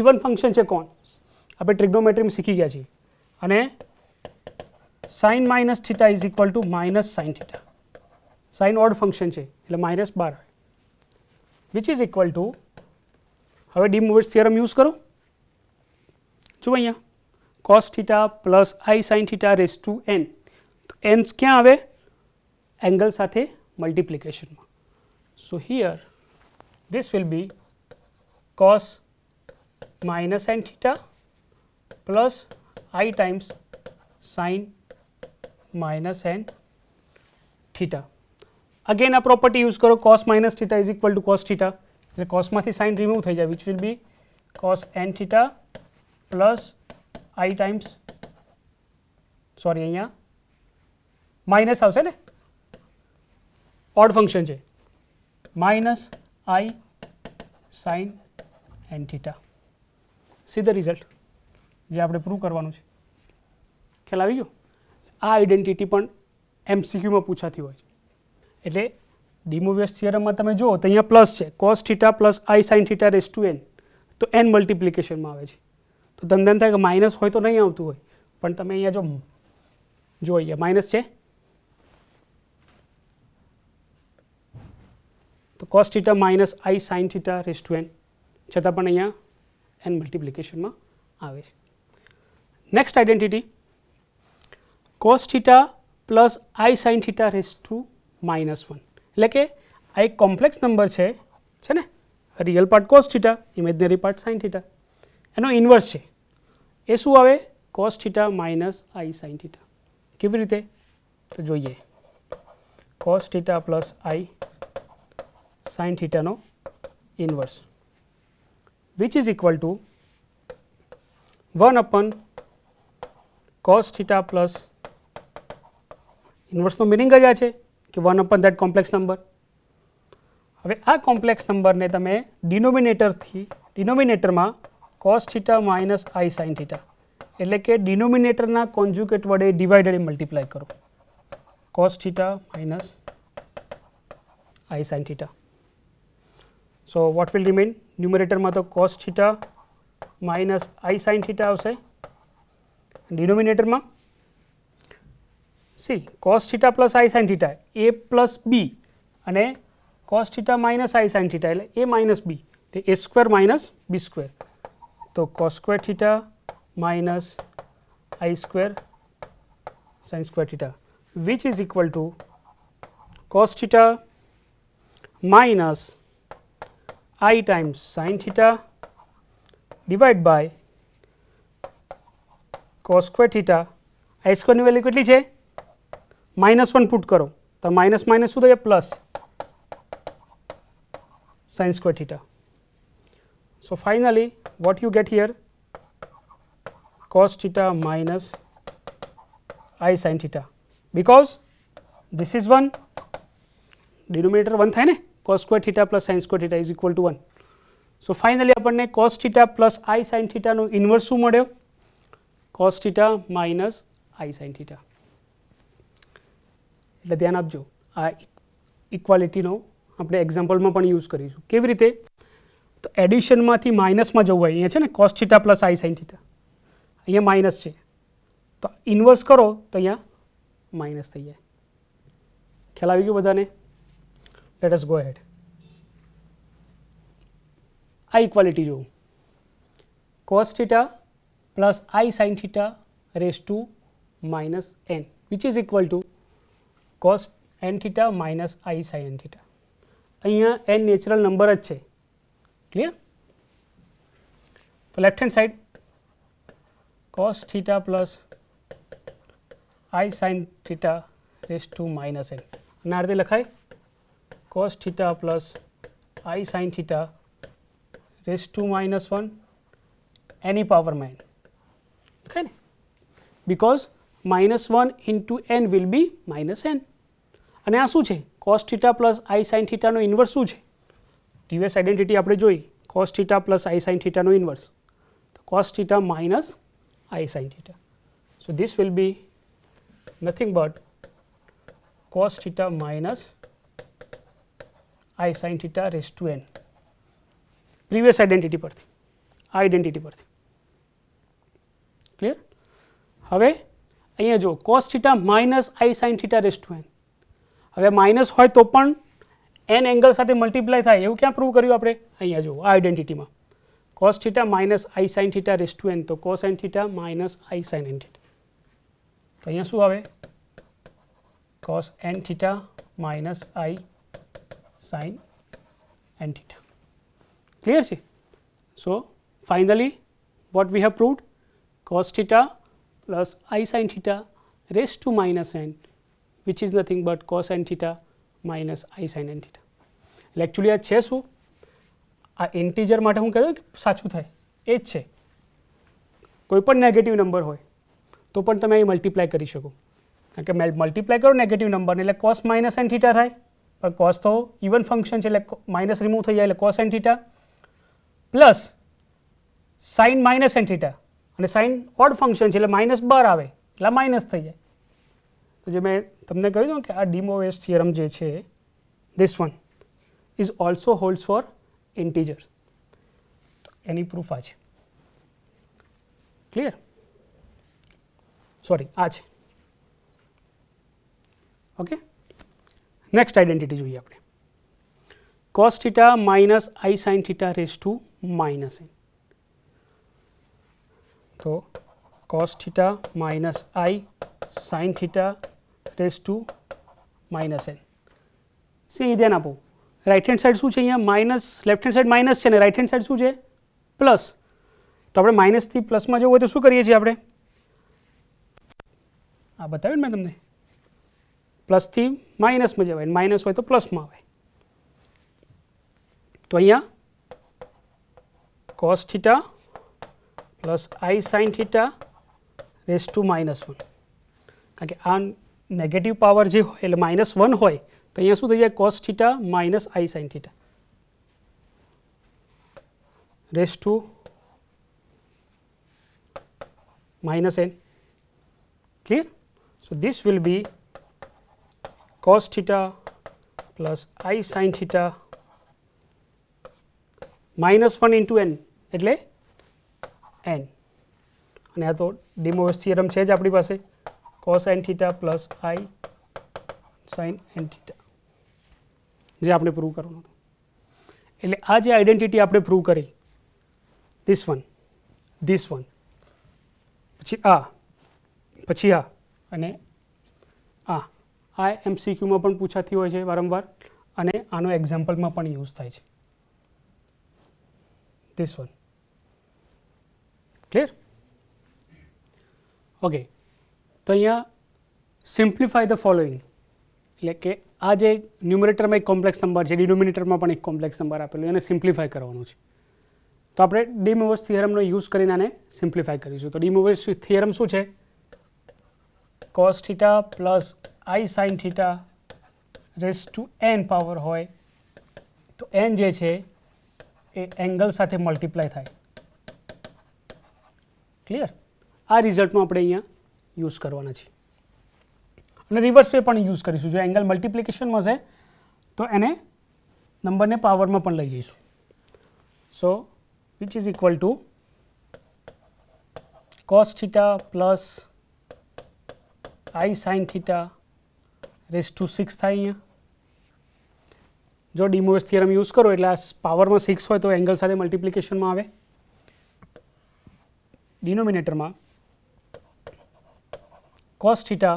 Speaker 1: even function छे कोण આપણે ટ્રિગોનોમેટ્રીમ શીખી ગયા છે અને sin - θ = -sin θ sin odd function છે એટલે minus 12 which is equal to હવે ડી મોઇવર થિયરમ યુઝ કરો જો અહીંયા cos θ + i sin θ ^ n n શું આવે એંગલ સાથે multiplication so here this will be cos minus sine theta plus i times sine minus sine theta again આ પ્રોપર્ટી યુઝ કરો cos minus theta is equal to cos theta એટલે કોસમાંથી સાઇન રિમૂવ થઈ જાય which will be cos n theta plus i times sorry અહીંયા માઇનસ આવશે ને ઓડ ફંક્શન છે minus i sine n theta see the result જે આપણે પ્રૂવ કરવાનું છે ખ્યાલ આવી ગયો આ આઈડેન્ટિટી પણ એમસીક્યુમાં પૂછાતી હોય છે એટલે ડિમોવિયસ થિયરમમાં તમે જુઓ તો અહીંયા પ્લસ છે cos theta plus i sine theta raise to n તો એન મલ્ટિપ્લિકેશનમાં આવે છે તો તમને એમ થાય કે માઇનસ હોય તો નહીં આવતું હોય પણ તમે અહીંયા જો જો અહીંયા માઇનસ છે તો cos theta minus i sine theta raise to n છતાં પણ અહીંયા एन मल्टिप्लिकेशन में आए next identity cos theta plus i sine theta raise to minus one एट के आ एक कॉम्प्लेक्स नंबर है ने real part cos theta imaginary part sine theta n inverse है ये शू आए cos theta minus i sine theta के रीते तो जो है cos theta plus i sine theta inverse which is equal to 1 upon cos theta plus inverse નો મિનિંગ જ આ છે કે 1 upon that complex number હવે આ કોમ્પ્લેક્સ નંબરને તમે ડિનોમિનેટરથી ડિનોમિનેટરમાં cos theta minus i sin theta એટલે કે ડિનોમિનેટરના કોન્જ્યુગેટ વડે ડિવાઇડેડ મલ્ટીપ્લાય કરો cos theta minus i sin theta So, what will remain numerator ma cos theta minus i sin theta આવશે denominator ma see cos theta plus i sin theta a plus b અને cos theta minus i sin theta a minus b square minus b square So cos square theta minus i square sin square theta which is equal to cos theta minus i times sin theta divide by cos square theta i સ્ક્વેરની વેલ્યુ કેટલી છે માઇનસ વન પુટ કરો તો માઇનસ માઇનસ શું થશે plus sin square theta so finally what you get here cos theta minus i sin theta because this is one denominator 1 થાય ને cos square theta plus sin square theta is equal to 1 so finally આપણને cos theta plus i sin theta નો ઇન્વર્સ શું મળ્યો cos theta minus i sin theta એટલે ધ્યાન આપજો આ ઇક્વાલિટીનો આપણે એક્ઝામ્પલમાં પણ યુઝ કરીશું કેવી રીતે તો એડિશનમાંથી માઇનસમાં જવું હોય અહીંયા છે ને cos theta plus i sin theta અહીંયા માઇનસ છે તો ઇન્વર્સ કરો તો અહીંયા માઇનસ થઈ જાય ખ્યાલ આવી ગયો બધાને let us go ahead equality जो cos theta plus i sine theta raise to minus n which is equal to cos n theta minus i sine theta uh n natural number है क्लियर तो left hand side cos theta plus i sine theta raise to minus n आ रीते लखाए cos theta plus i sin theta raised to minus 1 any power n okay because minus 1 into n will be minus n as such છે cos theta plus i sin theta no inverse શું છે previous identity આપણે જોઈ cos theta plus i sin theta no inverse cos theta minus i sin theta so this will be nothing but cos theta minus i sin θ ^ n previous identity પરથી आइडेंटिटी પરથી ક્લિયર હવે અહીંયા જો cos θ - i sin θ ^ n હવે માઈનસ હોય તો પણ n એંગલ સાથે મલ્ટીપ્લાય થાય એવું ક્યાં પ્રૂવ કર્યું આપણે અહીંયા જો આ आइडेंटिटीમાં cos θ - i sin θ ^ n તો cos n θ - i sin n θ તો અહીંયા શું આવે cos n θ - i sin n theta clear see so finally what we have proved cos theta plus i sin theta raised to minus n which is nothing but cos n theta minus i sin n theta actually a che છે a integer mate hu હું કહ્યું thai e થાય એ જ છે કોઈ પણ નેગેટિવ નંબર હોય તો પણ તમે અહીં મલ્ટીપ્લાય કરી શકો કારણ કે મલ્ટીપ્લાય કરો નેગેટિવ નંબરને એટલે કોસ cos तो इवन फंक्शन छे એટલે માઈનસ રીમુ થઈ જાય એટલે cos n θ + sin - n θ અને sin ઓડ ફંક્શન છે એટલે માઈનસ બાર આવે એટલે માઈનસ થઈ જાય તો જે મે તમને કહી દઉં કે આ ડીમોવેસ થિયરમ જે છે this one is also holds for integers તો એની પ્રૂફ આ છે ક્લિયર સોરી આ છે ઓકે नेक्स्ट आइडेंटिटी जो आप cos theta minus i sine theta raise to minus n तो cos theta minus i sine theta raise to minus n सी ध्यान आपो राइट हेन्ड साइड शू है uh minus left hand side minus है राइट हेन्ड साइड शू है प्लस तो आप माइनस थी प्लस में जो हो तो शू करे आप आ बताया मैं तमने प्लस थी माइनस में जवाय माइनस हो तो प्लस में आए तो uh cos theta plus i sine theta raise to minus one कारण के आ नेगेटिव पावर जो हो माइनस वन हो तो अँ शू जाए cos theta minus i sine theta raise to minus n clear so this will be cos theta plus i sin theta - 1 * n એટલે n અને આ તો ડીમોવર્સ થિયરમ છે જ આપણી પાસે cos n theta + i sin n theta જે આપણે પ્રૂવ કરવાનું છે એટલે આ જે આઈડેન્ટિટી આપણે પ્રૂવ કરી ધીસ વન ધીસ વન પછી આ પછી આ અને આ આ એમસીક્યુમાં પણ પૂછાતી હોય છે વારંવાર અને આનો એક્ઝામ્પલમાં પણ યુઝ થાય છે ધીસ વન ક્લિયર ઓકે તો અહીંયા સિમ્પ્લિફાય ધ ફોલોઈંગ એટલે કે આ જે ન્યુમરેટરમાં એક કોમ્પ્લેક્સ નંબર છે ડિનોમિનેટરમાં પણ એક કોમ્પ્લેક્સ નંબર આપેલો એને સિમ્પ્લિફાય કરવાનો છે તો આપણે ડીમોવર્સ થિયરમનો યુઝ કરીને આને સિમ્પ્લિફાય કરીશું તો ડીમોવર્સ થિયરમ શું છે cos theta plus i sine theta raise to n power હોય તો એન જે છે એ એંગલ સાથે મલ્ટીપ્લાય થાય ક્લિયર આ રિઝલ્ટનું આપણે અહીંયા યુઝ કરવાના છે અને રિવર્સ વે પણ યુઝ કરીશું જો એંગલ મલ્ટિપ્લિકેશનમાં છે તો એને નંબરને પાવરમાં પણ લઈ જઈશું so which is equal to cos theta plus i sin theta ^2 6 था ये जो डीमोस थ्योरम यूज करो એટલે આ પાવરમાં 6 હોય તો એંગલ સાથે મલ્ટીપ્લિકેશનમાં આવે denominator માં cos θ +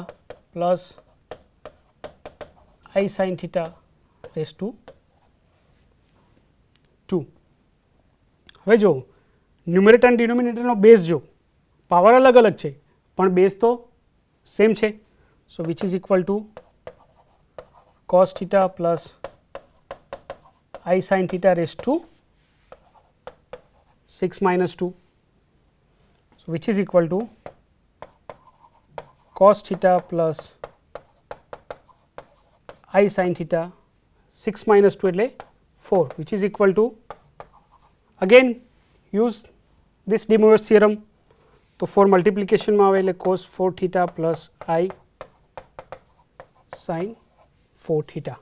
Speaker 1: i sin θ ^ 2 2 હવે જો ન્યુમરેટર અને ડિનોમિનેટર નો બેઝ જો પાવર અલગ અલગ છે પણ બેઝ તો सेम છે so ช is equal to cos theta plus i sin theta raised to 6 minus 2. So, which is equal to cos theta plus i sin theta 6 minus 2 એટલે 4 which is equal to again use this de Moivre's theorem તો 4 multiplication માં આવે cos 4 theta plus i sin four theta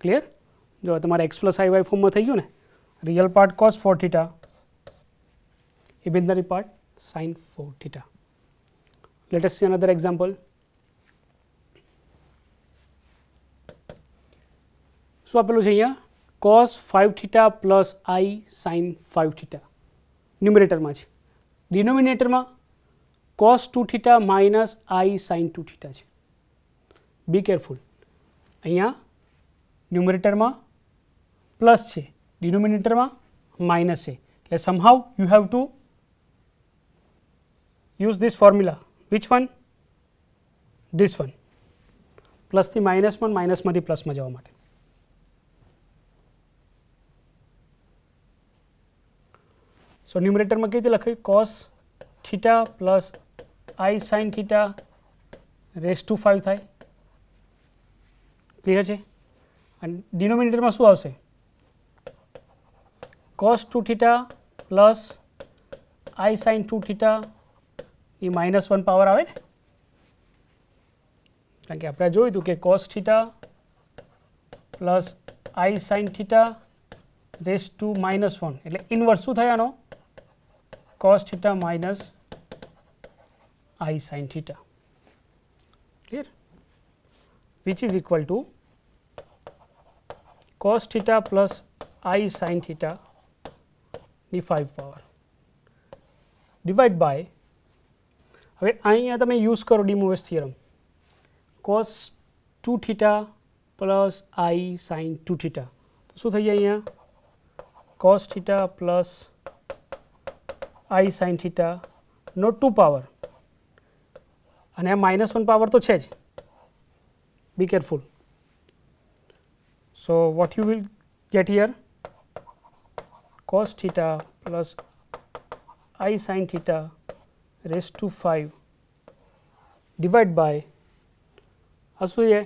Speaker 1: clear जो तुम्हारा x plus i y form में थी गये real part cos four theta इबिंदरी part sine four theta let us see another example शू आप cos five theta plus i sine five theta numerator में डिनोमिनेटर में cos two theta minus i sine two theta है बी केरफुल અહીંયા ન્યુમરેટર માં પ્લસ છે ડિનોમિનેટર માં માઈનસ છે એટલે somehow you have to use this formula which one this one plus થી માઈનસ વન માઈનસ માં થી પ્લસ માં જવા માટે સો ન્યુમરેટર માં કેતે લખાય cos θ + i sin θ raise to 5 થાય क्लियर है डिनोमिनेटर में शू आस two theta plus i sine two theta ये माइनस वन पावर आए कारण कि आप जुड़ के cos theta plus i sine theta raise to minus one एट इनवर्स शू थो cos theta minus i sine theta clear which is equal to cos theta plus i sin theta ની ફાઇવ પાવર ડિવાઈડ બાય હવે અહીંયા તમે યુઝ કરો De Moivre's theorem cos two theta plus i sine two theta તો શું થઈ જાય અહીંયા cos theta plus i sine theta નો ટુ પાવર અને આ માઇનસ વન પાવર તો છે જ be careful So, what you will get here cos theta plus i sin theta raised to 5 divide by હશું એ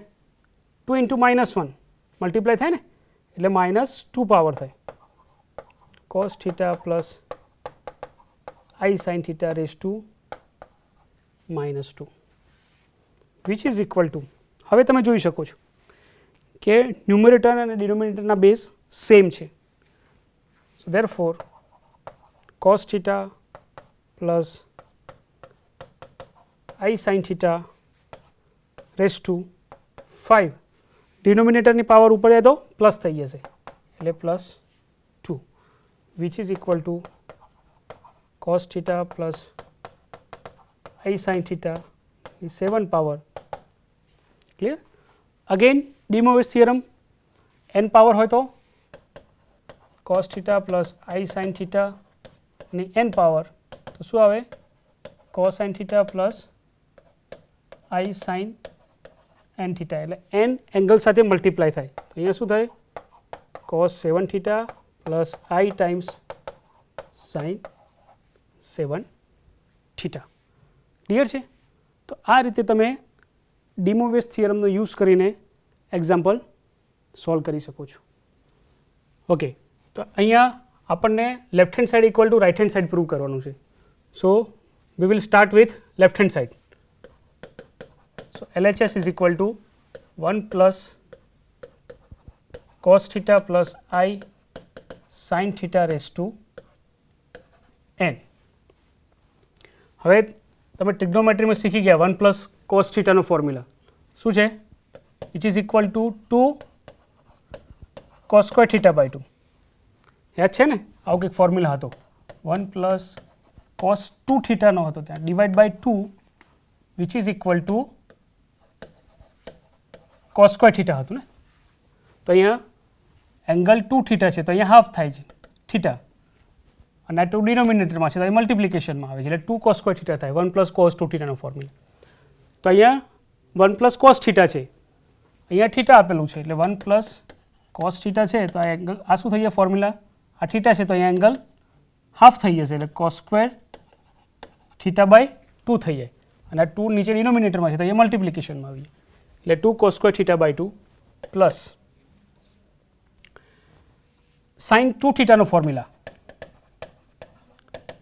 Speaker 1: 2 into minus 1 મલ્ટીપ્લાય થાય ને એટલે માઇનસ ટુ પાવર થાય cos theta plus i sine theta raise to minus two which is equal to હવે તમે જોઈ શકો છો के numerator and denominator base same है so therefore cos theta plus i sine theta raise to five denominator power ऊपर जाए तो प्लस थी जैसे एले plus two which is equal to cos theta plus i sine theta seven power clear again De theorem n power હોય તો cos theta plus i sine theta અને એન પાવર તો શું આવે cos sine theta plus i sine n theta એટલે એન એંગલ સાથે મલ્ટીપ્લાય થાય તો અહીંયા શું થાય cos seven theta plus i times sine seven theta clear છે તો આ રીતે તમે ડિમોવેસ થિયરમનો યુઝ કરીને એક્ઝામ્પલ સોલ્વ કરી શકું છું ઓકે તો અહીંયા આપણને left hand side equal two right hand side prove કરવાનું છે so we will start with left hand side so LHS is equal to one plus cos theta plus i sine theta raise to n હવે તમે ટ્રિગ્નોમેટ્રીમાં શીખી ગયા વન પ્લસ કોસ થીટાનો ફોર્મ્યુલા શું છે which is equal to 2 cos square theta by 2 યાદ છે ને આવું કંઈક ફોર્મ્યુલા હતો વન પ્લસ કોસ ટુ થીટાનો હતો ત્યાં divide by two which is equal to cos square theta હતું ને તો અહીંયા એંગલ ટુ થીટા છે તો અહીંયા હાફ થાય છે થીટા અને આ ટુ ડિનોમિનેટરમાં છે તો એ મલ્ટિપ્લિકેશનમાં આવે છે એટલે ટુ કોસ સ્ક્વેર થીટા થાય વન પ્લસ કોસ ટુ થીટાનો ફોર્મ્યુલા તો અહીંયા વન પ્લસ કોસ થીટા છે અહીંયા થીટા આપેલું છે એટલે વન પ્લસ કોસ થીટા છે તો આ એંગલ આ શું થઈ જાય ફોર્મ્યુલા આ થીટા છે તો અહીંયા એંગલ હાફ થઈ જશે એટલે cos square theta by two થઈ જાય અને આ ટુ નીચે ડિનોમિનેટરમાં છે તો અહીંયા મલ્ટિપ્લિકેશનમાં આવી એટલે two cos square theta by two plus sine two થીટાનો ફોર્મ્યુલા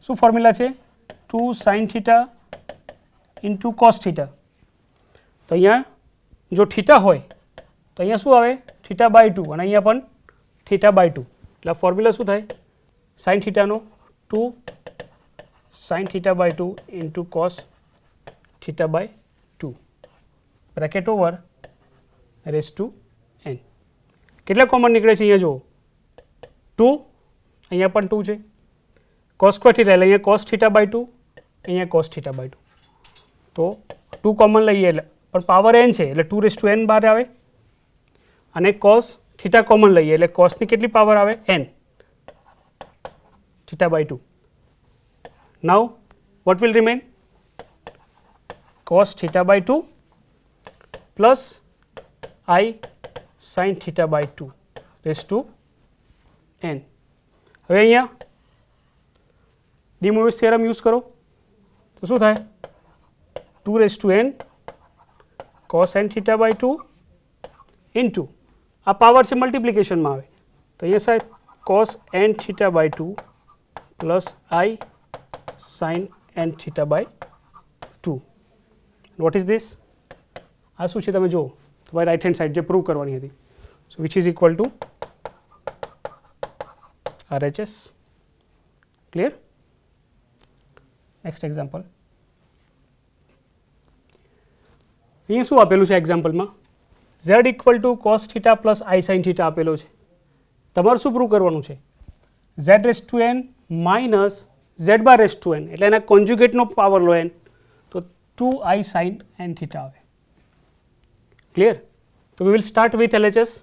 Speaker 1: શું ફોર્મ્યુલા છે two sine theta into cos theta તો અહીંયા જો થીટા હોય तो अँ शू थीटा बाय टू और अँ थीटा बाय टू ए फॉर्म्यूला शू theta theta two sine theta by two in to cos theta by two bracket over raise to n के कॉमन निकले अँ जो टू अँ टू है कॉस क्वा theta uh cos theta by two uh cos theta by two तो टू कॉमन लीए पर पावर एन है टू रेस टू एन बार आए अनेक cos थीटा कॉमन लिए એટલે cos ની કેટલી પાવર આવે n theta / 2 now what will remain cos theta / 2 + i sin theta / 2 ^ n હવે અહીંયા ડીમોર્ગનિયરમ યુઝ કરો તો શું થાય 2 ^ n cos n थीटा / 2 * आ पावर से मल्टिप्लिकेशन में आए तो अँ साहब cos n theta by two plus i sine n theta by two what is this आ शू ते जो तो भाई राइट हेन्ड साइड जो प्रूव करवा so which is equal to R H S clear next example uh शू आपेलू एक्जाम्पल में z = cos θ + i sin θ આપેલું છે તમારે શું પ્રૂવ કરવાનું છે z ^ n - z bar ^ n એટલે એના કન્જુગેટ નો પાવર લો n તો 2 i sin n θ આવે ક્લિયર તો we will start with lhs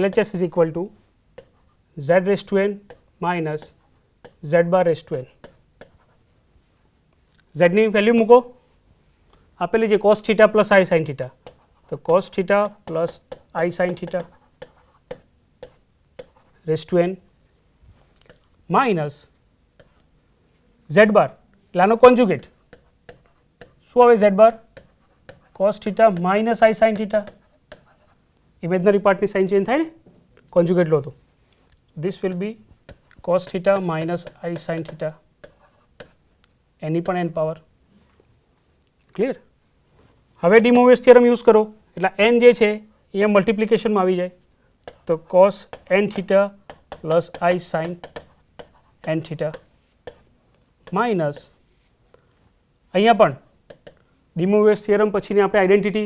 Speaker 1: lhs = z ^ n - z bar ^ n z ની વેલ્યુ મુકો आप लीजिए cos theta plus i sine theta तो cos theta plus i sine theta raise to n minus z bar लानो कॉन्जुगेट शू आए z bar cos theta minus i sine theta imaginary part sine change थे कॉन्जुगेट लो तो this will be cos theta minus i sine theta एनी पन एन पावर क्लियर हमें डीमोवेस थीअरम यूज करो एट एन जैसे ये मल्टिप्लिकेशन में आ जाए तो cos n theta plus i sine n theta minus अँपन डीमोवेस थीअरम पी आप आइडेंटिटी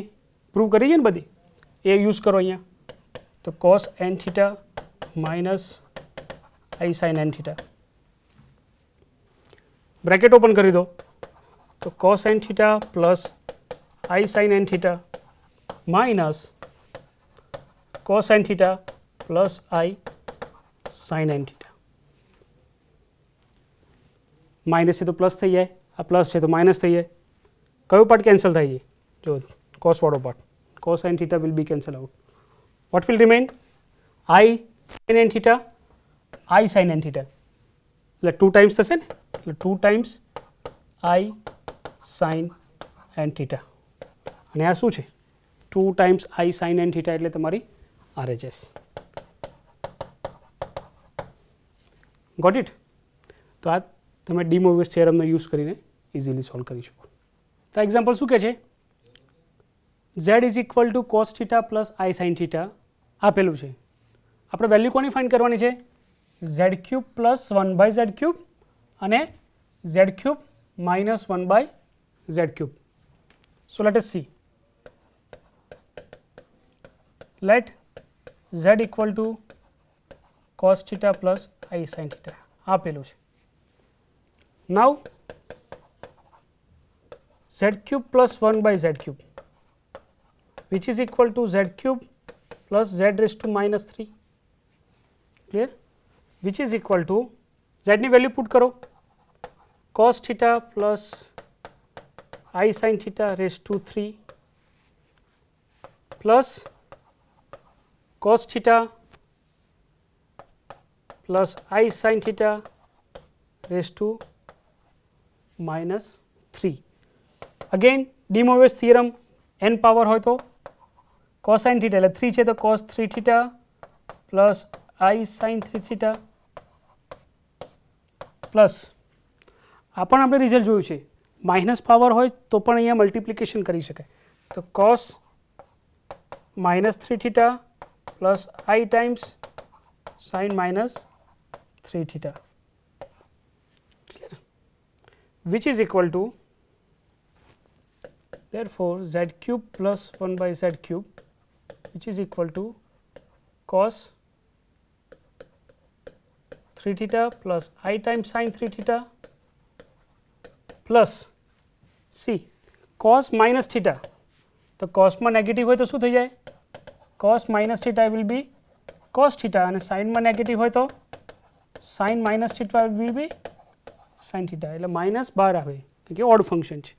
Speaker 1: प्रूव करी है बदी ए यूज करो अँ तो cos n theta minus i sine n theta bracket open कर दो तो cos n theta plus i sin n theta minus cos n theta plus i sin n theta minus છે તો પ્લસ થઈ જાય આ પ્લસ છે તો માઇનસ થઈ જાય કયો પાર્ટ કેન્સલ થાય છે જો કોસવાળો part cos n theta will be cancel out what will remain i sine n theta i sine n theta એટલે ટુ ટાઈમ્સ થશે ને એટલે two times i sine n theta અને આ શું છે two times i sine n theta એટલે તમારી આરએચએસ ગોટ ઇટ તો આ તમે ડીમોવિયસ થિયરમનો યુઝ કરીને ઇઝીલી સોલ્વ કરી શકો તો એક્ઝામ્પલ શું કહે છે z is equal to cos theta plus i sine theta આપેલું છે આપણે વેલ્યુ કોની ફાઇન્ડ કરવાની છે z cube plus one by z cube અને z cube minus one by z cube so let's see let z equal to cos theta plus i sin theta આપેલું છે now z cube plus 1 by z cube which is equal to z cube plus z raised to minus 3 clear which is equal to z ની વેલ્યુ પુટ કરો cos theta plus i sin theta raised to 3 plus cos theta plus i sin theta raised to minus 3. Again De Moivre's theorem n power hoy to cos sin theta le 3 che to cos 3 theta plus i sin 3 theta plus apan apne result joyu che minus power hoy to pan પણ multiplication kari કરી to cos minus 3 theta plus i times sine minus three theta which is equal to therefore z cube plus 1 by z cube which is equal to cos 3 theta plus i times sine 3 theta plus c cos minus theta तो cos में नेगेटिव हो तो शुद्ध हो जाए cos minus theta will be cos theta और साइन में नेगेटिव हो तो sine minus theta will be sine theta at minus बार आए क्योंकि ऑड फंक्शन है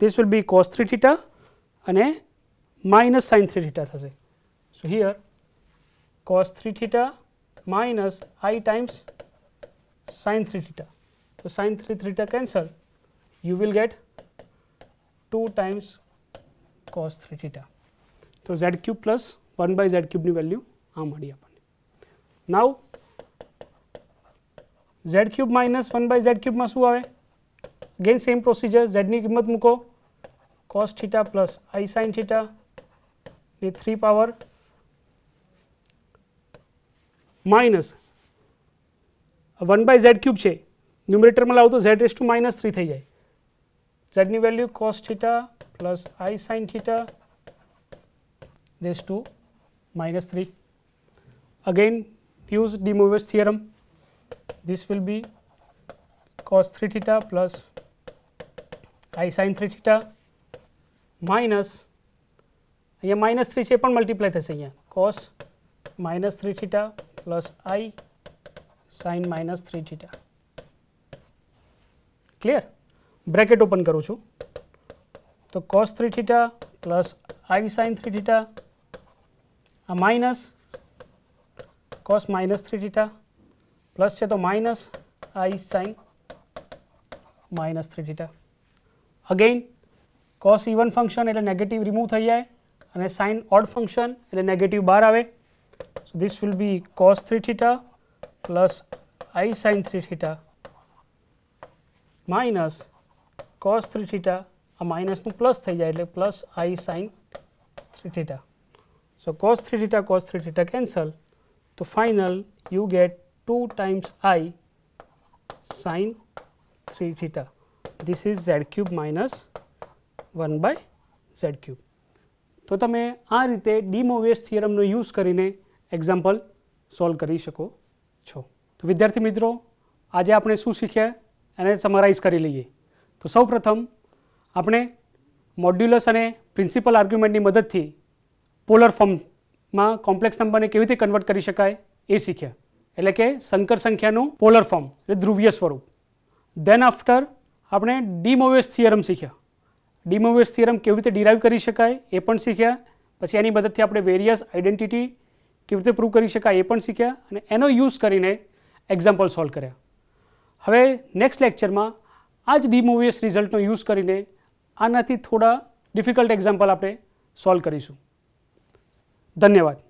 Speaker 1: this will be cos three theta और माइनस साइन थ्री थीटा थे so here cos three theta minus i times sine three theta तो sine three theta cancel you will get two times cos three theta तो जेड क्यू प्लस 1/z³ ની વેલ્યુ આમ મળી આપણે નાઉ z³ - 1/z³ માં શું આવે ગેઇન સેમ પ્રોસિજર z ની કિંમત મૂકો cosθ + i sinθ ને 3 પાવર - 1/z³ છે ન્યુમરેટર માં લાવ તો z^-3 થઈ જાય z ની value cosθ + i sinθ ^2 minus 3 again use de Moivre's theorem this will be cos 3 theta plus i sin 3 theta minus અહીંયા માઇનસ થ્રી છે પણ મલ્ટીપ્લાય થશે અહીંયા cos minus three theta plus i sine minus three theta clear bracket open કરું છું તો cos three theta plus i sine three theta minus cos minus three theta plus से तो minus i sine minus three theta again cos even function એટલે નેગેટિવ રિમૂવ થઈ જાય અને સાઇન ઓડ ફંક્શન એટલે નેગેટિવ બહાર આવે so this will be cos three theta plus i sine three theta minus cos three theta આ માઇનસનું પ્લસ થઈ જાય એટલે plus i sine three theta So, cos 3 theta cos 3 theta cancel. So, final you get 2 times i sine 3 theta. This is z cube minus 1 by z cube. તો તમે આ રીતે ડીમોવેસ થિયરમનો યુઝ કરીને એક્ઝામ્પલ સોલ્વ કરી શકો છો તો વિદ્યાર્થી મિત્રો આજે આપણે શું શીખ્યા એને સમરાઇઝ કરી લઈએ તો સૌ પ્રથમ આપણે મોડ્યુલસ અને પ્રિન્સિપલ આર્ગ્યુમેન્ટની મદદથી પોલર ફોર્મમાં કોમ્પ્લેક્સ નંબરને કેવી રીતે કન્વર્ટ કરી શકાય એ શીખ્યા એટલે કે સંકર સંખ્યાનું પોલર ફોર્મ એટલે ધ્રુવીય સ્વરૂપ દેન આફ્ટર આપણે ડીમોવેસ થિયરમ શીખ્યા ડીમોવેસ થિયરમ કેવી રીતે ડિરાઈવ કરી શકાય એ પણ શીખ્યા પછી એની મદદથી આપણે વેરિયસ આઇડેન્ટિટી કેવી રીતે પ્રૂવ કરી શકાય એ પણ શીખ્યા અને એનો યુઝ કરીને એક્ઝામ્પલ સોલ્વ કર્યા હવે નેક્સ્ટ લેક્ચરમાં આ જ ડીમોવિયસ રિઝલ્ટનો યુઝ કરીને આનાથી થોડા ડિફિકલ્ટ એક્ઝામ્પલ આપણે સોલ્વ કરીશું धन्यवाद